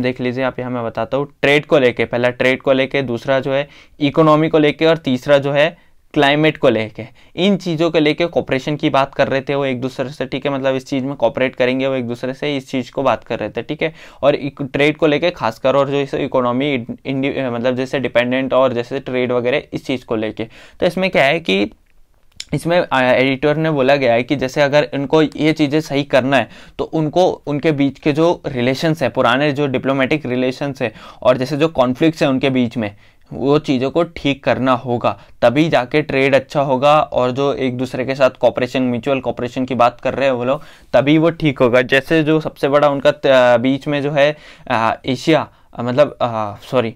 देख लीजिए आप यहाँ मैं बताता हूँ ट्रेड को लेके पहला ट्रेड को लेके दूसरा जो है इकोनॉमी को लेके और तीसरा जो है क्लाइमेट को लेके इन चीज़ों को लेके कॉपरेशन की बात कर रहे थे वो एक दूसरे से ठीक है मतलब इस चीज़ में कॉपरेट करेंगे वो एक दूसरे से इस चीज़ को बात कर रहे थे ठीक है और ट्रेड को लेके खासकर और जो इस इकोनॉमी मतलब जैसे डिपेंडेंट और जैसे ट्रेड वगैरह इस चीज़ को लेके तो इसमें क्या है कि इसमें एडिटर ने बोला गया है कि जैसे अगर इनको ये चीज़ें सही करना है तो उनको उनके बीच के जो रिलेशंस है पुराने जो डिप्लोमेटिक रिलेशंस है और जैसे जो कॉन्फ्लिक्ट्स हैं उनके बीच में वो चीज़ों को ठीक करना होगा तभी जाके ट्रेड अच्छा होगा और जो एक दूसरे के साथ कॉपरेशन म्यूचुअल कॉपरेशन की बात कर रहे हैं वो लोग तभी वो ठीक होगा जैसे जो सबसे बड़ा उनका बीच में जो है एशिया मतलब सॉरी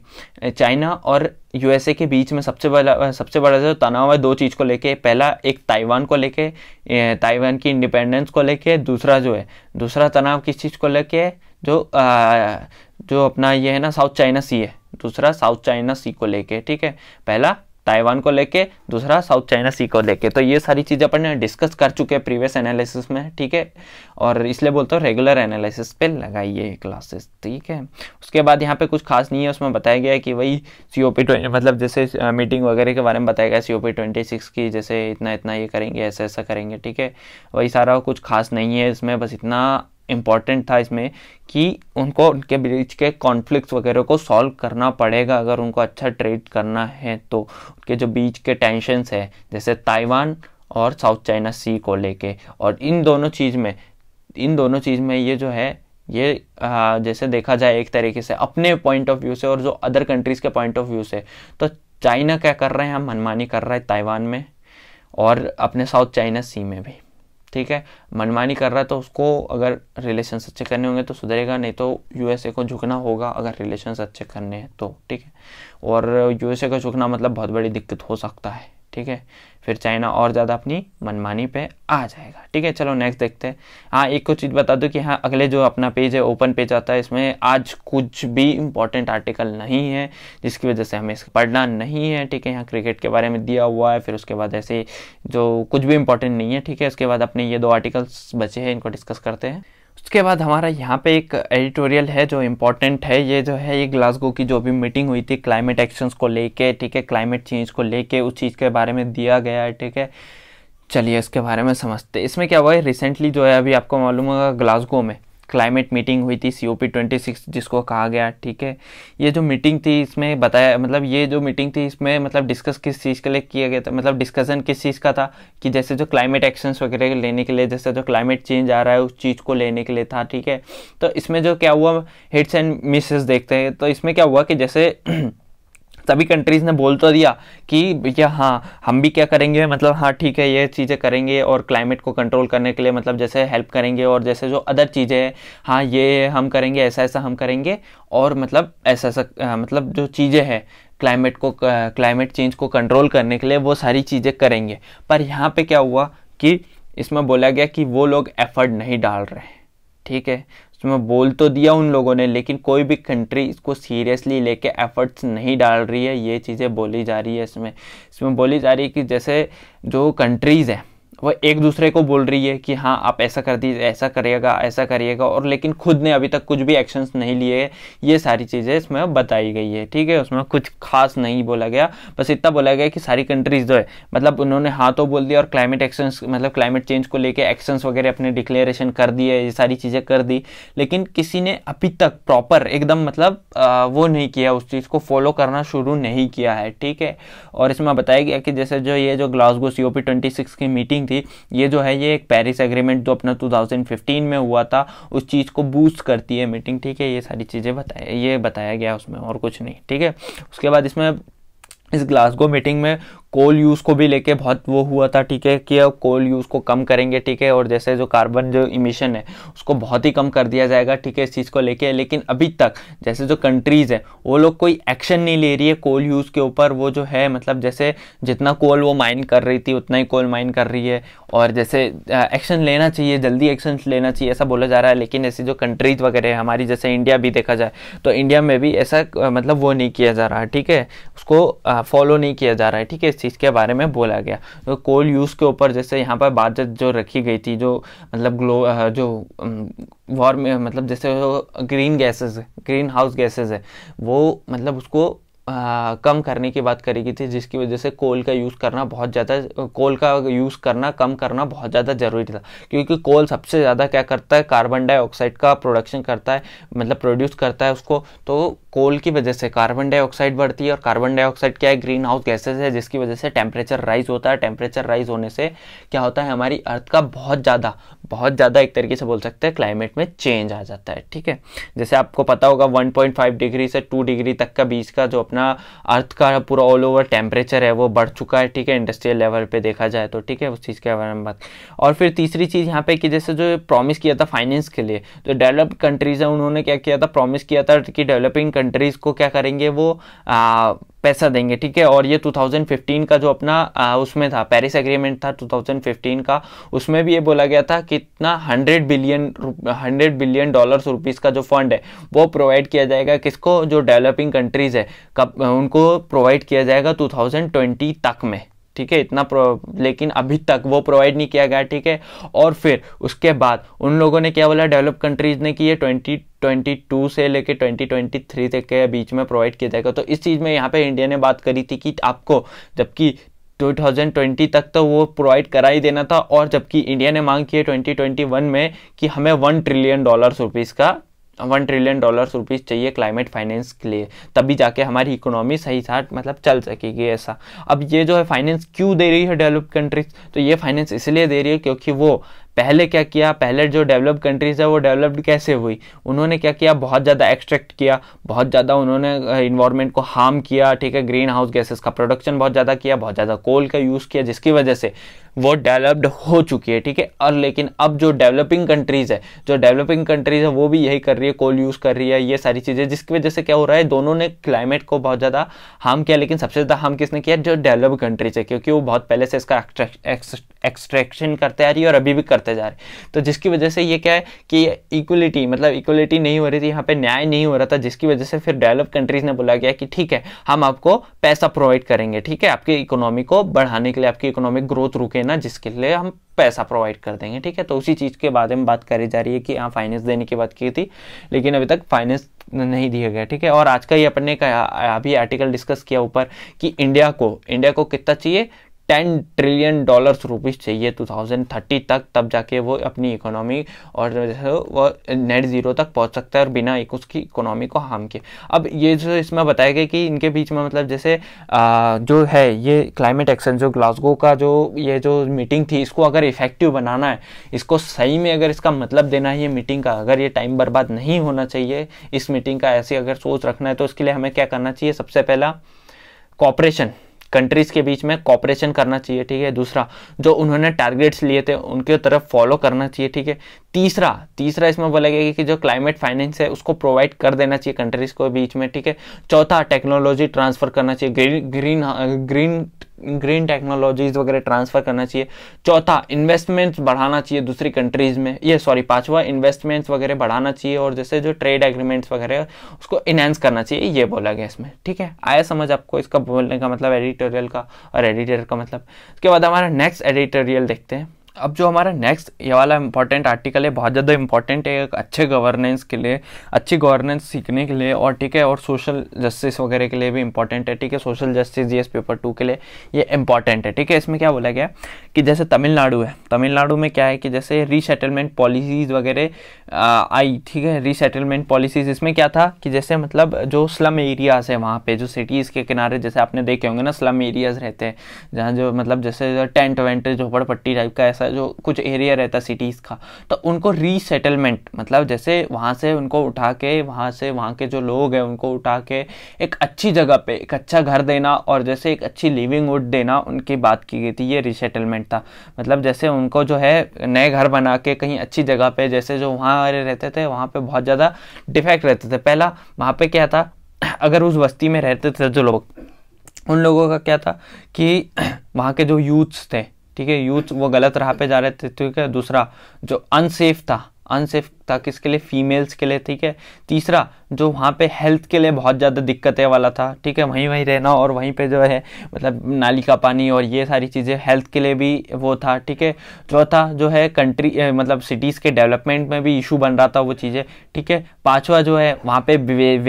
चाइना और यूएसए के बीच में सबसे बड़ा सबसे बड़ा जो तनाव है दो चीज़ को लेके पहला एक ताइवान को लेके ताइवान की इंडिपेंडेंस को लेके दूसरा जो है दूसरा तनाव किस चीज़ को लेके जो आ, जो अपना ये है ना साउथ चाइना सी है दूसरा साउथ चाइना सी को लेके ठीक है पहला ताइवान को लेके दूसरा साउथ चाइना सी को लेके तो ये सारी चीज़ें अपन ने डिस्कस कर चुके हैं प्रीवियस एनालिसिस में ठीक है और इसलिए बोलते हो रेगुलर एनालिसिस पे लगाइए क्लासेस ठीक है उसके बाद यहाँ पे कुछ खास नहीं है उसमें बताया गया है कि वही सी ओ मतलब जैसे मीटिंग वगैरह के बारे में बताया गया सी ओ की जैसे इतना इतना ये करेंगे ऐसा ऐसा करेंगे ठीक है वही सारा कुछ खास नहीं है इसमें बस इतना इम्पॉर्टेंट था इसमें कि उनको उनके बीच के कॉन्फ्लिक्ट वगैरह को सॉल्व करना पड़ेगा अगर उनको अच्छा ट्रेड करना है तो उनके जो बीच के टेंशनस है जैसे ताइवान और साउथ चाइना सी को लेके और इन दोनों चीज़ में इन दोनों चीज़ में ये जो है ये आ, जैसे देखा जाए एक तरीके से अपने पॉइंट ऑफ व्यू से और जो अदर कंट्रीज़ के पॉइंट ऑफ व्यू से तो चाइना क्या कर रहे हैं हम मनमानी कर रहे हैं ताइवान में और अपने साउथ चाइना सी में भी ठीक है मनमानी कर रहा है तो उसको अगर रिलेशन अच्छे करने होंगे तो सुधरेगा नहीं तो यूएसए को झुकना होगा अगर रिलेशन अच्छे करने हैं तो ठीक है और यूएसए का झुकना मतलब बहुत बड़ी दिक्कत हो सकता है ठीक है फिर चाइना और ज़्यादा अपनी मनमानी पे आ जाएगा ठीक है चलो नेक्स्ट देखते हैं हाँ एक को चीज़ बता दूँ कि हाँ अगले जो अपना पेज है ओपन पेज आता है इसमें आज कुछ भी इम्पोर्टेंट आर्टिकल नहीं है जिसकी वजह से हमें इसको पढ़ना नहीं है ठीक है यहाँ क्रिकेट के बारे में दिया हुआ है फिर उसके बाद ऐसे जो कुछ भी इम्पोर्टेंट नहीं है ठीक है उसके बाद अपने ये दो आर्टिकल्स बचे हैं इनको डिस्कस करते हैं उसके बाद हमारा यहाँ पे एक एडिटोरियल है जो इम्पोर्टेंट है ये जो है ये ग्लासगो की जो भी मीटिंग हुई थी क्लाइमेट एक्शंस को लेके ठीक है क्लाइमेट चेंज को लेके उस चीज़ के बारे में दिया गया है ठीक है चलिए इसके बारे में समझते इसमें क्या हुआ है रिसेंटली जो है अभी आपको मालूम होगा ग्लासगो में क्लाइमेट मीटिंग हुई थी C O P twenty six जिसको कहा गया ठीक है ये जो मीटिंग थी इसमें बताया मतलब ये जो मीटिंग थी इसमें मतलब डिस्कस किस चीज़ के लिए किया गया था मतलब डिस्कशन किस चीज़ का था कि जैसे जो क्लाइमेट एक्शंस वगैरह लेने के लिए जैसे जो क्लाइमेट चेंज आ रहा है उस चीज़ को लेने के लिए था ठीक है तो इसमें जो क्या हुआ हिट्स एंड मिसेस देखते हैं तो इसमें क्या हुआ कि जैसे सभी कंट्रीज़ ने बोल तो दिया कि भैया हाँ हम भी क्या करेंगे मतलब हाँ ठीक है ये चीज़ें करेंगे और क्लाइमेट को कंट्रोल करने के लिए मतलब जैसे हेल्प करेंगे और जैसे जो अदर चीज़ें हैं हाँ ये हम करेंगे ऐसा ऐसा हम करेंगे और मतलब ऐसा ऐसा मतलब जो चीज़ें हैं क्लाइमेट को क्लाइमेट चेंज को कंट्रोल करने के लिए वो सारी चीज़ें करेंगे पर यहाँ पर क्या हुआ कि इसमें बोला गया कि वो लोग एफर्ट नहीं डाल रहे ठीक है इसमें तो बोल तो दिया उन लोगों ने लेकिन कोई भी कंट्री इसको सीरियसली लेके एफर्ट्स नहीं डाल रही है ये चीज़ें बोली जा रही है इसमें इसमें बोली जा रही है कि जैसे जो कंट्रीज़ हैं वह एक दूसरे को बोल रही है कि हाँ आप ऐसा कर दीजिए ऐसा करिएगा ऐसा करिएगा और लेकिन खुद ने अभी तक कुछ भी एक्शंस नहीं लिए ये सारी चीज़ें इसमें बताई गई है ठीक है उसमें कुछ खास नहीं बोला गया बस इतना बोला गया कि सारी कंट्रीज़ जो है मतलब उन्होंने हाँ तो बोल दिया और क्लाइमेट एक्शंस मतलब क्लाइमेट चेंज को लेकर एक्शंस वगैरह अपने डिक्लेरेशन कर दिए ये सारी चीज़ें कर दी लेकिन किसी ने अभी तक प्रॉपर एकदम मतलब वो नहीं किया उस चीज़ को फॉलो करना शुरू नहीं किया है ठीक है और इसमें बताया गया कि जैसे जो ये जो ग्लासगो सी ओ की मीटिंग थी ये जो है ये एक पेरिस एग्रीमेंट जो अपना 2015 में हुआ था उस चीज़ को बूस्ट करती है मीटिंग ठीक है ये सारी चीज़ें बताया ये बताया गया उसमें और कुछ नहीं ठीक है उसके बाद इसमें इस ग्लासगो मीटिंग में कोल यूज़ को भी लेके बहुत वो हुआ था ठीक है कि अब कोल यूज़ को कम करेंगे ठीक है और जैसे जो कार्बन जो इमिशन है उसको बहुत ही कम कर दिया जाएगा ठीक है इस चीज़ को लेके लेकिन अभी तक जैसे जो कंट्रीज़ हैं वो लोग कोई एक्शन नहीं ले रही है कोल यूज़ के ऊपर वो जो है मतलब जैसे जितना कोल वो माइन कर रही थी उतना ही कोल माइन कर रही है और जैसे एक्शन लेना चाहिए जल्दी एक्शन लेना चाहिए ऐसा बोला जा रहा है लेकिन ऐसी जो कंट्रीज़ वगैरह है हमारी जैसे इंडिया भी देखा जाए तो इंडिया में भी ऐसा मतलब वो नहीं किया जा रहा है ठीक है उसको फॉलो नहीं किया जा रहा है ठीक है चीज़ के बारे में बोला गया तो कोल यूज़ के ऊपर जैसे यहाँ पर बात जो रखी गई थी जो मतलब ग्लो जो वॉर में मतलब जैसे green gases green house gases है वो मतलब उसको आ, कम करने की बात करी गई थी जिसकी वजह से कोल का यूज़ करना बहुत ज़्यादा कोल का यूज़ करना कम करना बहुत ज़्यादा ज़रूरी था क्योंकि कोल सबसे ज़्यादा क्या करता है कार्बन डाइऑक्साइड का प्रोडक्शन करता है मतलब प्रोड्यूस करता है उसको तो कोल की वजह से कार्बन डाइऑक्साइड बढ़ती है और कार्बन डाइऑक्साइड क्या है ग्रीन हाउस गैसेज है जिसकी वजह से टेम्परेचर राइज होता है टेम्परेचर राइज होने से क्या होता है हमारी अर्थ का बहुत ज़्यादा बहुत ज़्यादा एक तरीके से बोल सकते हैं क्लाइमेट में चेंज आ जाता है ठीक है जैसे आपको पता होगा वन डिग्री से टू डिग्री तक का बीच का जो अपना अपना अर्थ का पूरा ऑल ओवर टेम्परेचर है वो बढ़ चुका है ठीक है इंडस्ट्रियल लेवल पे देखा जाए तो ठीक है उस चीज़ के बारे में बात और फिर तीसरी चीज़ यहाँ पे कि जैसे जो प्रॉमिस किया था फाइनेंस के लिए तो डेवलप कंट्रीज़ है उन्होंने क्या किया था प्रॉमिस किया था कि डेवलपिंग कंट्रीज़ को क्या करेंगे वो आ, पैसा देंगे ठीक है और ये 2015 का जो अपना आ, उसमें था पेरिस एग्रीमेंट था 2015 का उसमें भी ये बोला गया था कितना 100 बिलियन 100 बिलियन डॉलर्स रुपीस का जो फंड है वो प्रोवाइड किया जाएगा किसको जो डेवलपिंग कंट्रीज है कब उनको प्रोवाइड किया जाएगा 2020 तक में ठीक है इतना लेकिन अभी तक वो प्रोवाइड नहीं किया गया ठीक है और फिर उसके बाद उन लोगों ने क्या बोला डेवलप कंट्रीज ने कि ये ट्वेंटी ट्वेंटी टू से लेके ट्वेंटी ट्वेंटी थ्री तक के बीच में प्रोवाइड किया जाएगा तो इस चीज़ में यहाँ पे इंडिया ने बात करी थी कि आपको जबकि 2020 तक तो वो प्रोवाइड करा ही देना था और जबकि इंडिया ने मांग की है 2021 में कि हमें वन ट्रिलियन डॉलर रुपीज़ का वन ट्रिलियन डॉलर्स रुपीज़ चाहिए क्लाइमेट फाइनेंस के लिए तभी जाके हमारी इकोनॉमी सही साथ मतलब चल सकेगी ऐसा अब ये जो है फाइनेंस क्यों दे रही है डेवलप कंट्रीज तो ये फाइनेंस इसलिए दे रही है क्योंकि वो पहले क्या किया पहले जो डेवलप कंट्रीज़ है वो डेवलप्ड कैसे हुई उन्होंने क्या किया बहुत ज़्यादा एक्सट्रैक्ट किया बहुत ज़्यादा उन्होंने इन्वायरमेंट को हार्म किया ठीक है ग्रीन हाउस गैसेस का प्रोडक्शन बहुत ज़्यादा किया बहुत ज़्यादा कोल का यूज़ किया जिसकी वजह से वो डेवलप्ड हो चुकी है ठीक है और लेकिन अब जो डेवलपिंग कंट्रीज़ है जो डेवलपिंग कंट्रीज़ है वो भी यही कर रही है कोल यूज़ कर रही है ये सारी चीज़ें जिसकी वजह से क्या हो रहा है दोनों ने क्लाइमेट को बहुत ज़्यादा हार्म किया लेकिन सबसे ज़्यादा हार्म किसने किया जो डेवलप कंट्रीज है क्योंकि वो बहुत पहले से इसका एक्सट्रैक्शन करते आ रही है और अभी भी करते जा रहे हैं तो जिसकी वजह से ये क्या है कि इक्वलिटी मतलब इक्वलिटी नहीं हो रही थी यहाँ पे न्याय नहीं हो रहा था जिसकी वजह से फिर डेवलप कंट्रीज़ ने बोला गया कि ठीक है हम आपको पैसा प्रोवाइड करेंगे ठीक है आपकी इकोनॉमी को बढ़ाने के लिए आपकी इकोनॉमिक ग्रोथ रुके देना जिसके लिए हम पैसा प्रोवाइड कर देंगे ठीक है तो उसी चीज़ के बारे में बात करी जा रही है कि हाँ फाइनेंस देने की बात की थी लेकिन अभी तक फाइनेंस नहीं दिया गया ठीक है और आज का ये अपने का अभी आर्टिकल डिस्कस किया ऊपर कि इंडिया को इंडिया को कितना चाहिए टेन ट्रिलियन डॉलर्स रुपीज़ चाहिए 2030 तक तब जाके वो अपनी इकोनॉमी और वो नेट ज़ीरो तक पहुंच सकता है और बिना एक उसकी इकोनॉमी को हार्म किए अब ये जो इसमें बताया गया कि इनके बीच में मतलब जैसे आ, जो है ये क्लाइमेट एक्शन जो ग्लासगो का जो ये जो मीटिंग थी इसको अगर इफेक्टिव बनाना है इसको सही में अगर इसका मतलब देना है ये मीटिंग का अगर ये टाइम बर्बाद नहीं होना चाहिए इस मीटिंग का ऐसी अगर सोच रखना है तो इसके लिए हमें क्या करना चाहिए सबसे पहला कॉपरेशन कंट्रीज के बीच में कॉपरेशन करना चाहिए ठीक है दूसरा जो उन्होंने टारगेट्स लिए थे उनके तरफ फॉलो करना चाहिए ठीक है तीसरा तीसरा इसमें बोला गया कि जो क्लाइमेट फाइनेंस है उसको प्रोवाइड कर देना चाहिए कंट्रीज को बीच में ठीक है चौथा टेक्नोलॉजी ट्रांसफर करना चाहिए green green green green technologies वगैरह ट्रांसफर करना चाहिए चौथा इन्वेस्टमेंट्स बढ़ाना चाहिए दूसरी कंट्रीज में ये सॉरी पांचवा इन्वेस्टमेंट्स वगैरह बढ़ाना चाहिए और जैसे जो ट्रेड एग्रीमेंट्स वगैरह उसको इनहेंस करना चाहिए ये बोला गया इसमें ठीक है आया समझ आपको इसका बोलने का मतलब एडिटोरियल का और एडिटर का मतलब उसके बाद हमारा नेक्स्ट एडिटोरियल देखते हैं अब जो हमारा नेक्स्ट ये वाला इंपॉर्टेंट आर्टिकल है बहुत ज़्यादा इंपॉर्टेंट है एक अच्छे गवर्नेंस के लिए अच्छी गवर्नेंस सीखने के लिए और ठीक है और सोशल जस्टिस वगैरह के लिए भी इंपॉर्टेंट है ठीक है social justice G paper two के लिए ये इंपॉर्टेंट है ठीक है इसमें क्या बोला गया कि जैसे तमिलनाडु है तमिलनाडु में क्या है कि जैसे रीसेटलमेंट पॉलिसीज़ वगैरह आई ठीक है रीसेटलमेंट पॉलिसीज़ इसमें क्या था कि जैसे मतलब जो स्लम एरियाज़ है वहाँ पर जो सिटीज़ के किनारे जैसे आपने देखे होंगे ना स्लम एरियाज़ रहते हैं जहाँ जो मतलब जैसे टेंट वेंट झोपड़पट्टी टाइप का ऐसा ऐसा जो कुछ एरिया रहता सिटीज़ का तो उनको रीसेटलमेंट मतलब जैसे वहाँ से उनको उठा के वहाँ से वहाँ के जो लोग हैं उनको उठा के एक अच्छी जगह पे एक अच्छा घर देना और जैसे एक अच्छी लिविंग वुड देना उनकी बात की गई थी ये रीसेटलमेंट था मतलब जैसे उनको जो है नए घर बना के कहीं अच्छी जगह पे जैसे जो वहाँ रहते थे वहाँ पे बहुत ज़्यादा डिफेक्ट रहते थे पहला वहाँ पे क्या था अगर उस बस्ती में रहते थे जो लोग उन लोगों का क्या था कि वहाँ के जो यूथ्स थे ठीक है यूथ वो गलत राह पे जा रहे थे ठीक है दूसरा जो अनसेफ था अनसेफ था किसके लिए फीमेल्स के लिए ठीक है तीसरा जो वहाँ पे हेल्थ के लिए बहुत ज़्यादा दिक्कतें वाला था ठीक है वहीं वहीं रहना और वहीं पे जो है मतलब नाली का पानी और ये सारी चीज़ें हेल्थ के लिए भी वो था ठीक है चौथा जो है कंट्री मतलब सिटीज़ के डेवलपमेंट में भी इशू बन रहा था वो चीज़ें ठीक है पाँचवा जो है वहाँ पर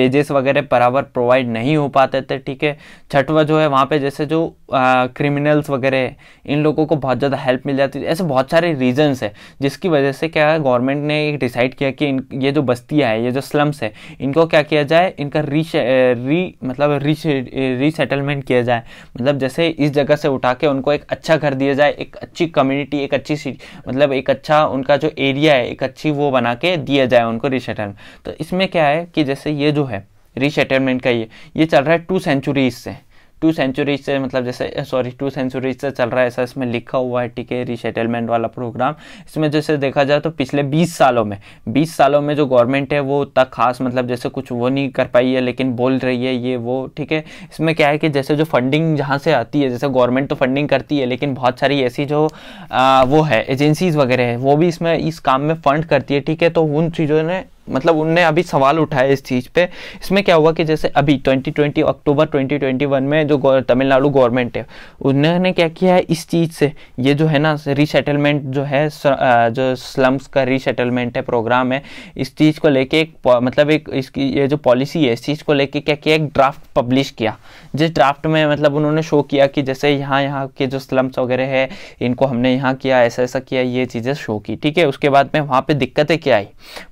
वेजेस वगैरह बराबर प्रोवाइड नहीं हो पाते थे ठीक है छठवा जो है वहाँ पर जैसे जो क्रिमिनल्स वगैरह इन लोगों को बहुत ज़्यादा हेल्प मिल जाती थी ऐसे बहुत सारे रीजन्स है जिसकी वजह से क्या है गवर्नमेंट ने एक डिसाइड डिसाइड किया कि ये जो बस्तियाँ हैं ये जो स्लम्स है इनको क्या किया जाए इनका री, री मतलब रीश रीसेटलमेंट किया जाए मतलब जैसे इस जगह से उठा के उनको एक अच्छा घर दिया जाए एक अच्छी कम्युनिटी एक अच्छी मतलब एक अच्छा उनका जो एरिया है एक अच्छी वो बना के दिया जाए उनको रीसेटलमेंट तो इसमें क्या है कि जैसे ये जो है रीसेटलमेंट का ये ये चल रहा है टू सेंचुरीज से टू सेंचुरीज से मतलब जैसे सॉरी टू सेंचुरीज से चल रहा है ऐसा इसमें लिखा हुआ है ठीक है रिसेटलमेंट वाला प्रोग्राम इसमें जैसे देखा जाए तो पिछले बीस सालों में बीस सालों में जो गवर्नमेंट है वो उतना खास मतलब जैसे कुछ वो नहीं कर पाई है लेकिन बोल रही है ये वो ठीक है इसमें क्या है कि जैसे जो फंडिंग जहाँ से आती है जैसे गवर्नमेंट तो फंडिंग करती है लेकिन बहुत सारी ऐसी जो आ, वो है एजेंसीज़ वगैरह है वो भी इसमें इस काम में फंड करती है ठीक है तो उन चीज़ों ने मतलब उनने अभी सवाल उठाया इस चीज़ पे इसमें क्या हुआ कि जैसे अभी 2020 अक्टूबर 2021 में जो तमिलनाडु गवर्नमेंट है उन्होंने क्या किया है इस चीज़ से ये जो है ना रीसेटलमेंट जो है जो स्लम्स का रीसेटलमेंट है प्रोग्राम है इस चीज़ को लेके एक मतलब एक इसकी ये जो पॉलिसी है इस चीज़ को लेके क्या किया एक ड्राफ्ट पब्लिश किया जिस ड्राफ्ट में मतलब उन्होंने शो किया कि जैसे यहाँ यहाँ के जो स्लम्स वगैरह है इनको हमने यहाँ किया ऐसा ऐसा किया ये चीज़ें शो की ठीक है उसके बाद में वहाँ पर दिक्कतें क्या आई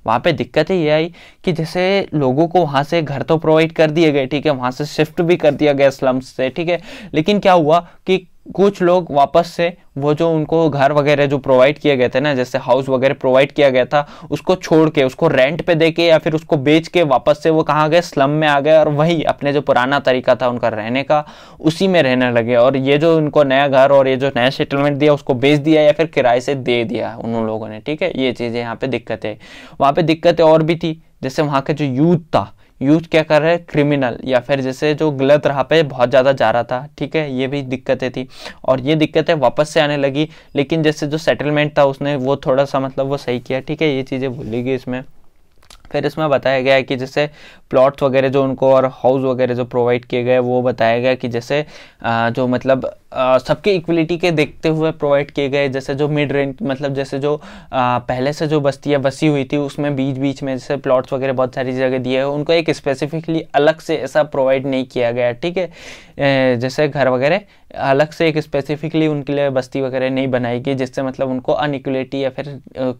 वहाँ पर दिक्कत दिक्कत ये आई कि जैसे लोगों को वहाँ से घर तो प्रोवाइड कर दिए गए ठीक है वहाँ से शिफ्ट भी कर दिया गया स्लम्स से ठीक है लेकिन क्या हुआ कि कुछ लोग वापस से वो जो उनको घर वगैरह जो प्रोवाइड किए गए थे ना जैसे हाउस वगैरह प्रोवाइड किया गया था उसको छोड़ के उसको रेंट पे दे के या फिर उसको बेच के वापस से वो कहाँ गए स्लम में आ गए और वही अपने जो पुराना तरीका था उनका रहने का उसी में रहने लगे और ये जो उनको नया घर और ये जो नया सेटलमेंट दिया उसको बेच दिया या फिर किराए से दे दिया उन लोगों ने ठीक है ये चीज़ें यहाँ पर दिक्कत है वहाँ पर दिक्कतें और भी थी जैसे वहाँ का जो यूथ था यूज क्या कर रहे हैं क्रिमिनल या फिर जैसे जो गलत राह पे बहुत ज़्यादा जा रहा था ठीक है ये भी दिक्कतें थी और ये दिक्कतें वापस से आने लगी लेकिन जैसे जो सेटलमेंट था उसने वो थोड़ा सा मतलब वो सही किया ठीक है ये चीज़ें भूली गई इसमें फिर इसमें बताया गया है कि जैसे प्लॉट्स वगैरह जो उनको और हाउस वगैरह जो प्रोवाइड किए गए वो बताया गया कि जैसे जो मतलब सबके इक्वलिटी के देखते हुए प्रोवाइड किए गए जैसे जो मिड रेंज मतलब जैसे जो आ, पहले से जो बस्तियाँ बसी हुई थी उसमें बीच बीच में जैसे प्लॉट्स वगैरह बहुत सारी जगह दिए हैं उनको एक स्पेसिफिकली अलग से ऐसा प्रोवाइड नहीं किया गया ठीक है जैसे घर वगैरह अलग से एक स्पेसिफिकली उनके लिए बस्ती वगैरह नहीं बनाई गई जिससे मतलब उनको अनइक्वलिटी या फिर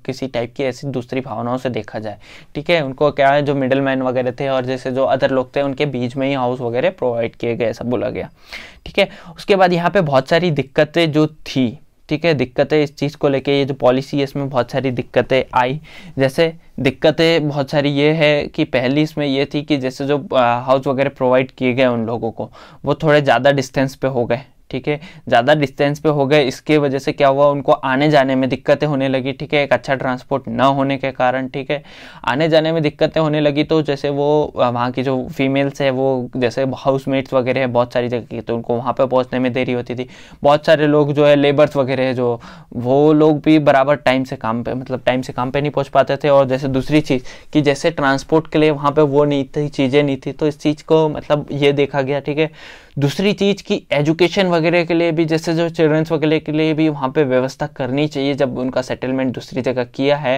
किसी टाइप की ऐसी दूसरी भावनाओं से देखा जाए ठीक है उनको क्या है जो मिडल मैन वगैरह थे और जैसे जो अदर लोग थे उनके बीच में ही हाउस वगैरह प्रोवाइड किए गए ऐसा बोला गया ठीक है उसके बाद यहाँ पे पे बहुत सारी दिक्कतें जो थी ठीक है दिक्कतें इस चीज़ को लेके ये जो पॉलिसी है इसमें बहुत सारी दिक्कतें आई जैसे दिक्कतें बहुत सारी ये है कि पहली इसमें ये थी कि जैसे जो हाउस वगैरह प्रोवाइड किए गए उन लोगों को वो थोड़े ज़्यादा डिस्टेंस पे हो गए ठीक है ज़्यादा डिस्टेंस पे हो गए इसके वजह से क्या हुआ उनको आने जाने में दिक्कतें होने लगी ठीक है एक अच्छा ट्रांसपोर्ट ना होने के कारण ठीक है आने जाने में दिक्कतें होने लगी तो जैसे वो वहाँ की जो फीमेल्स है वो जैसे हाउसमेट्स वगैरह है बहुत सारी जगह की तो उनको वहाँ पर पहुँचने में देरी होती थी बहुत सारे लोग जो है लेबर्स वगैरह है जो वो लोग भी बराबर टाइम से काम पर मतलब टाइम से काम पर नहीं पहुँच पाते थे और जैसे दूसरी चीज़ कि जैसे ट्रांसपोर्ट के लिए वहाँ पर वो नहीं थी चीज़ें नहीं थी तो इस चीज़ को मतलब ये देखा गया ठीक है दूसरी चीज़ की एजुकेशन वगैरह के लिए भी जैसे जो चिल्ड्रंस वगैरह के लिए भी वहाँ पे व्यवस्था करनी चाहिए जब उनका सेटलमेंट दूसरी जगह किया है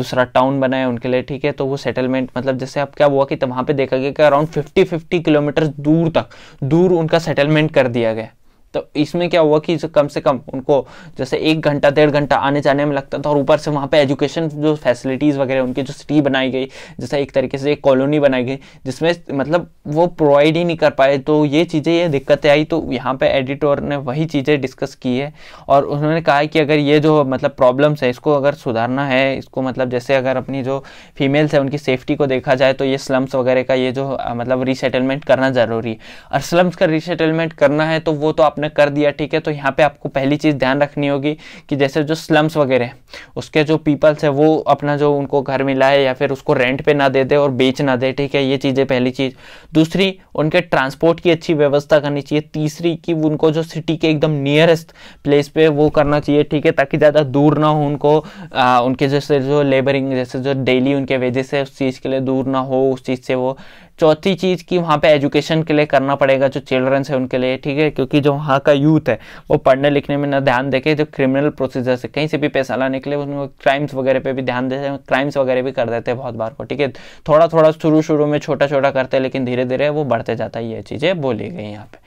दूसरा टाउन बनाया उनके लिए ठीक है तो वो सेटलमेंट मतलब जैसे अब क्या हुआ कि वहाँ पे देखा गया कि अराउंड फिफ्टी फिफ्टी किलोमीटर दूर तक दूर उनका सेटलमेंट कर दिया गया तो इसमें क्या हुआ कि कम से कम उनको जैसे एक घंटा डेढ़ घंटा आने जाने में लगता था और ऊपर से वहाँ पे एजुकेशन जो फैसिलिटीज़ वगैरह उनकी जो सिटी बनाई गई जैसे एक तरीके से एक कॉलोनी बनाई गई जिसमें मतलब वो प्रोवाइड ही नहीं कर पाए तो ये चीज़ें ये दिक्कतें आई तो यहाँ पर एडिटोर ने वही चीज़ें डिस्कस की है और उन्होंने कहा है कि अगर ये जो मतलब प्रॉब्लम्स है इसको अगर सुधारना है इसको मतलब जैसे अगर अपनी जो फीमेल्स हैं उनकी सेफ्टी को देखा जाए तो ये स्लम्स वगैरह का ये जो मतलब रिसेटलमेंट करना ज़रूरी है और स्लम्स का रिसेटलमेंट करना है तो वो तो आप आपने कर दिया ठीक है तो यहाँ पे आपको पहली चीज़ ध्यान रखनी होगी कि जैसे जो स्लम्स वगैरह हैं उसके जो पीपल्स है वो अपना जो उनको घर मिला है या फिर उसको रेंट पे ना दे दे और बेच ना दे ठीक है ये चीज़ें पहली चीज़ दूसरी उनके ट्रांसपोर्ट की अच्छी व्यवस्था करनी चाहिए तीसरी कि उनको जो सिटी के एकदम नियरेस्ट प्लेस पर वो करना चाहिए ठीक है ताकि ज़्यादा दूर ना हो उनको आ, उनके जैसे जो लेबरिंग जैसे जो डेली उनके वेजेस है उस चीज़ के लिए दूर ना हो उस चीज़ से वो चौथी चीज़ की वहाँ पे एजुकेशन के लिए करना पड़ेगा जो चिल्ड्रंस है उनके लिए ठीक है क्योंकि जो वहाँ का यूथ है वो पढ़ने लिखने में ना ध्यान देके जो क्रिमिनल प्रोसीजर से कहीं से भी पैसा लाने के लिए उनको क्राइम्स वगैरह पे भी ध्यान देते हैं क्राइम्स वगैरह भी कर देते हैं बहुत बार को ठीक है थोड़ा थोड़ा शुरू शुरू में छोटा छोटा करते हैं लेकिन धीरे धीरे वो बढ़ते जाता है ये चीज़ें बोली गई यहाँ पे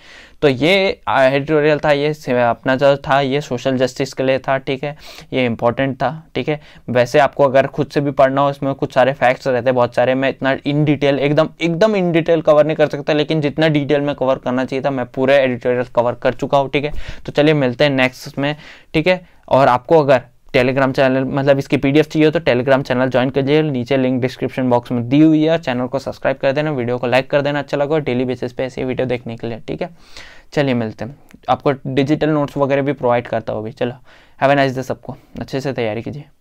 तो ये एडिटोरियल था ये अपना जो था ये सोशल जस्टिस के लिए था ठीक है ये इंपॉर्टेंट था ठीक है वैसे आपको अगर खुद से भी पढ़ना हो इसमें कुछ सारे फैक्ट्स रहते हैं बहुत सारे मैं इतना इन डिटेल एकदम एकदम इन डिटेल कवर नहीं कर सकता लेकिन जितना डिटेल में कवर करना चाहिए था मैं पूरे एडिटोरियल कवर कर चुका हूँ ठीक है तो चलिए मिलते हैं नेक्स्ट में ठीक है और आपको अगर टेलीग्राम चैनल मतलब इसकी पीडीएफ चाहिए तो टेलीग्राम चैनल ज्वाइन कीजिए नीचे लिंक डिस्क्रिप्शन बॉक्स में दी हुई है चैनल को सब्सक्राइब कर देना वीडियो को लाइक कर देना अच्छा लगा डेली बेसिस पे ऐसी वीडियो देखने के लिए ठीक है चलिए मिलते हैं आपको डिजिटल नोट्स वगैरह भी प्रोवाइड करता होगी चलो हैव ए नाइस डे सबको अच्छे से तैयारी कीजिए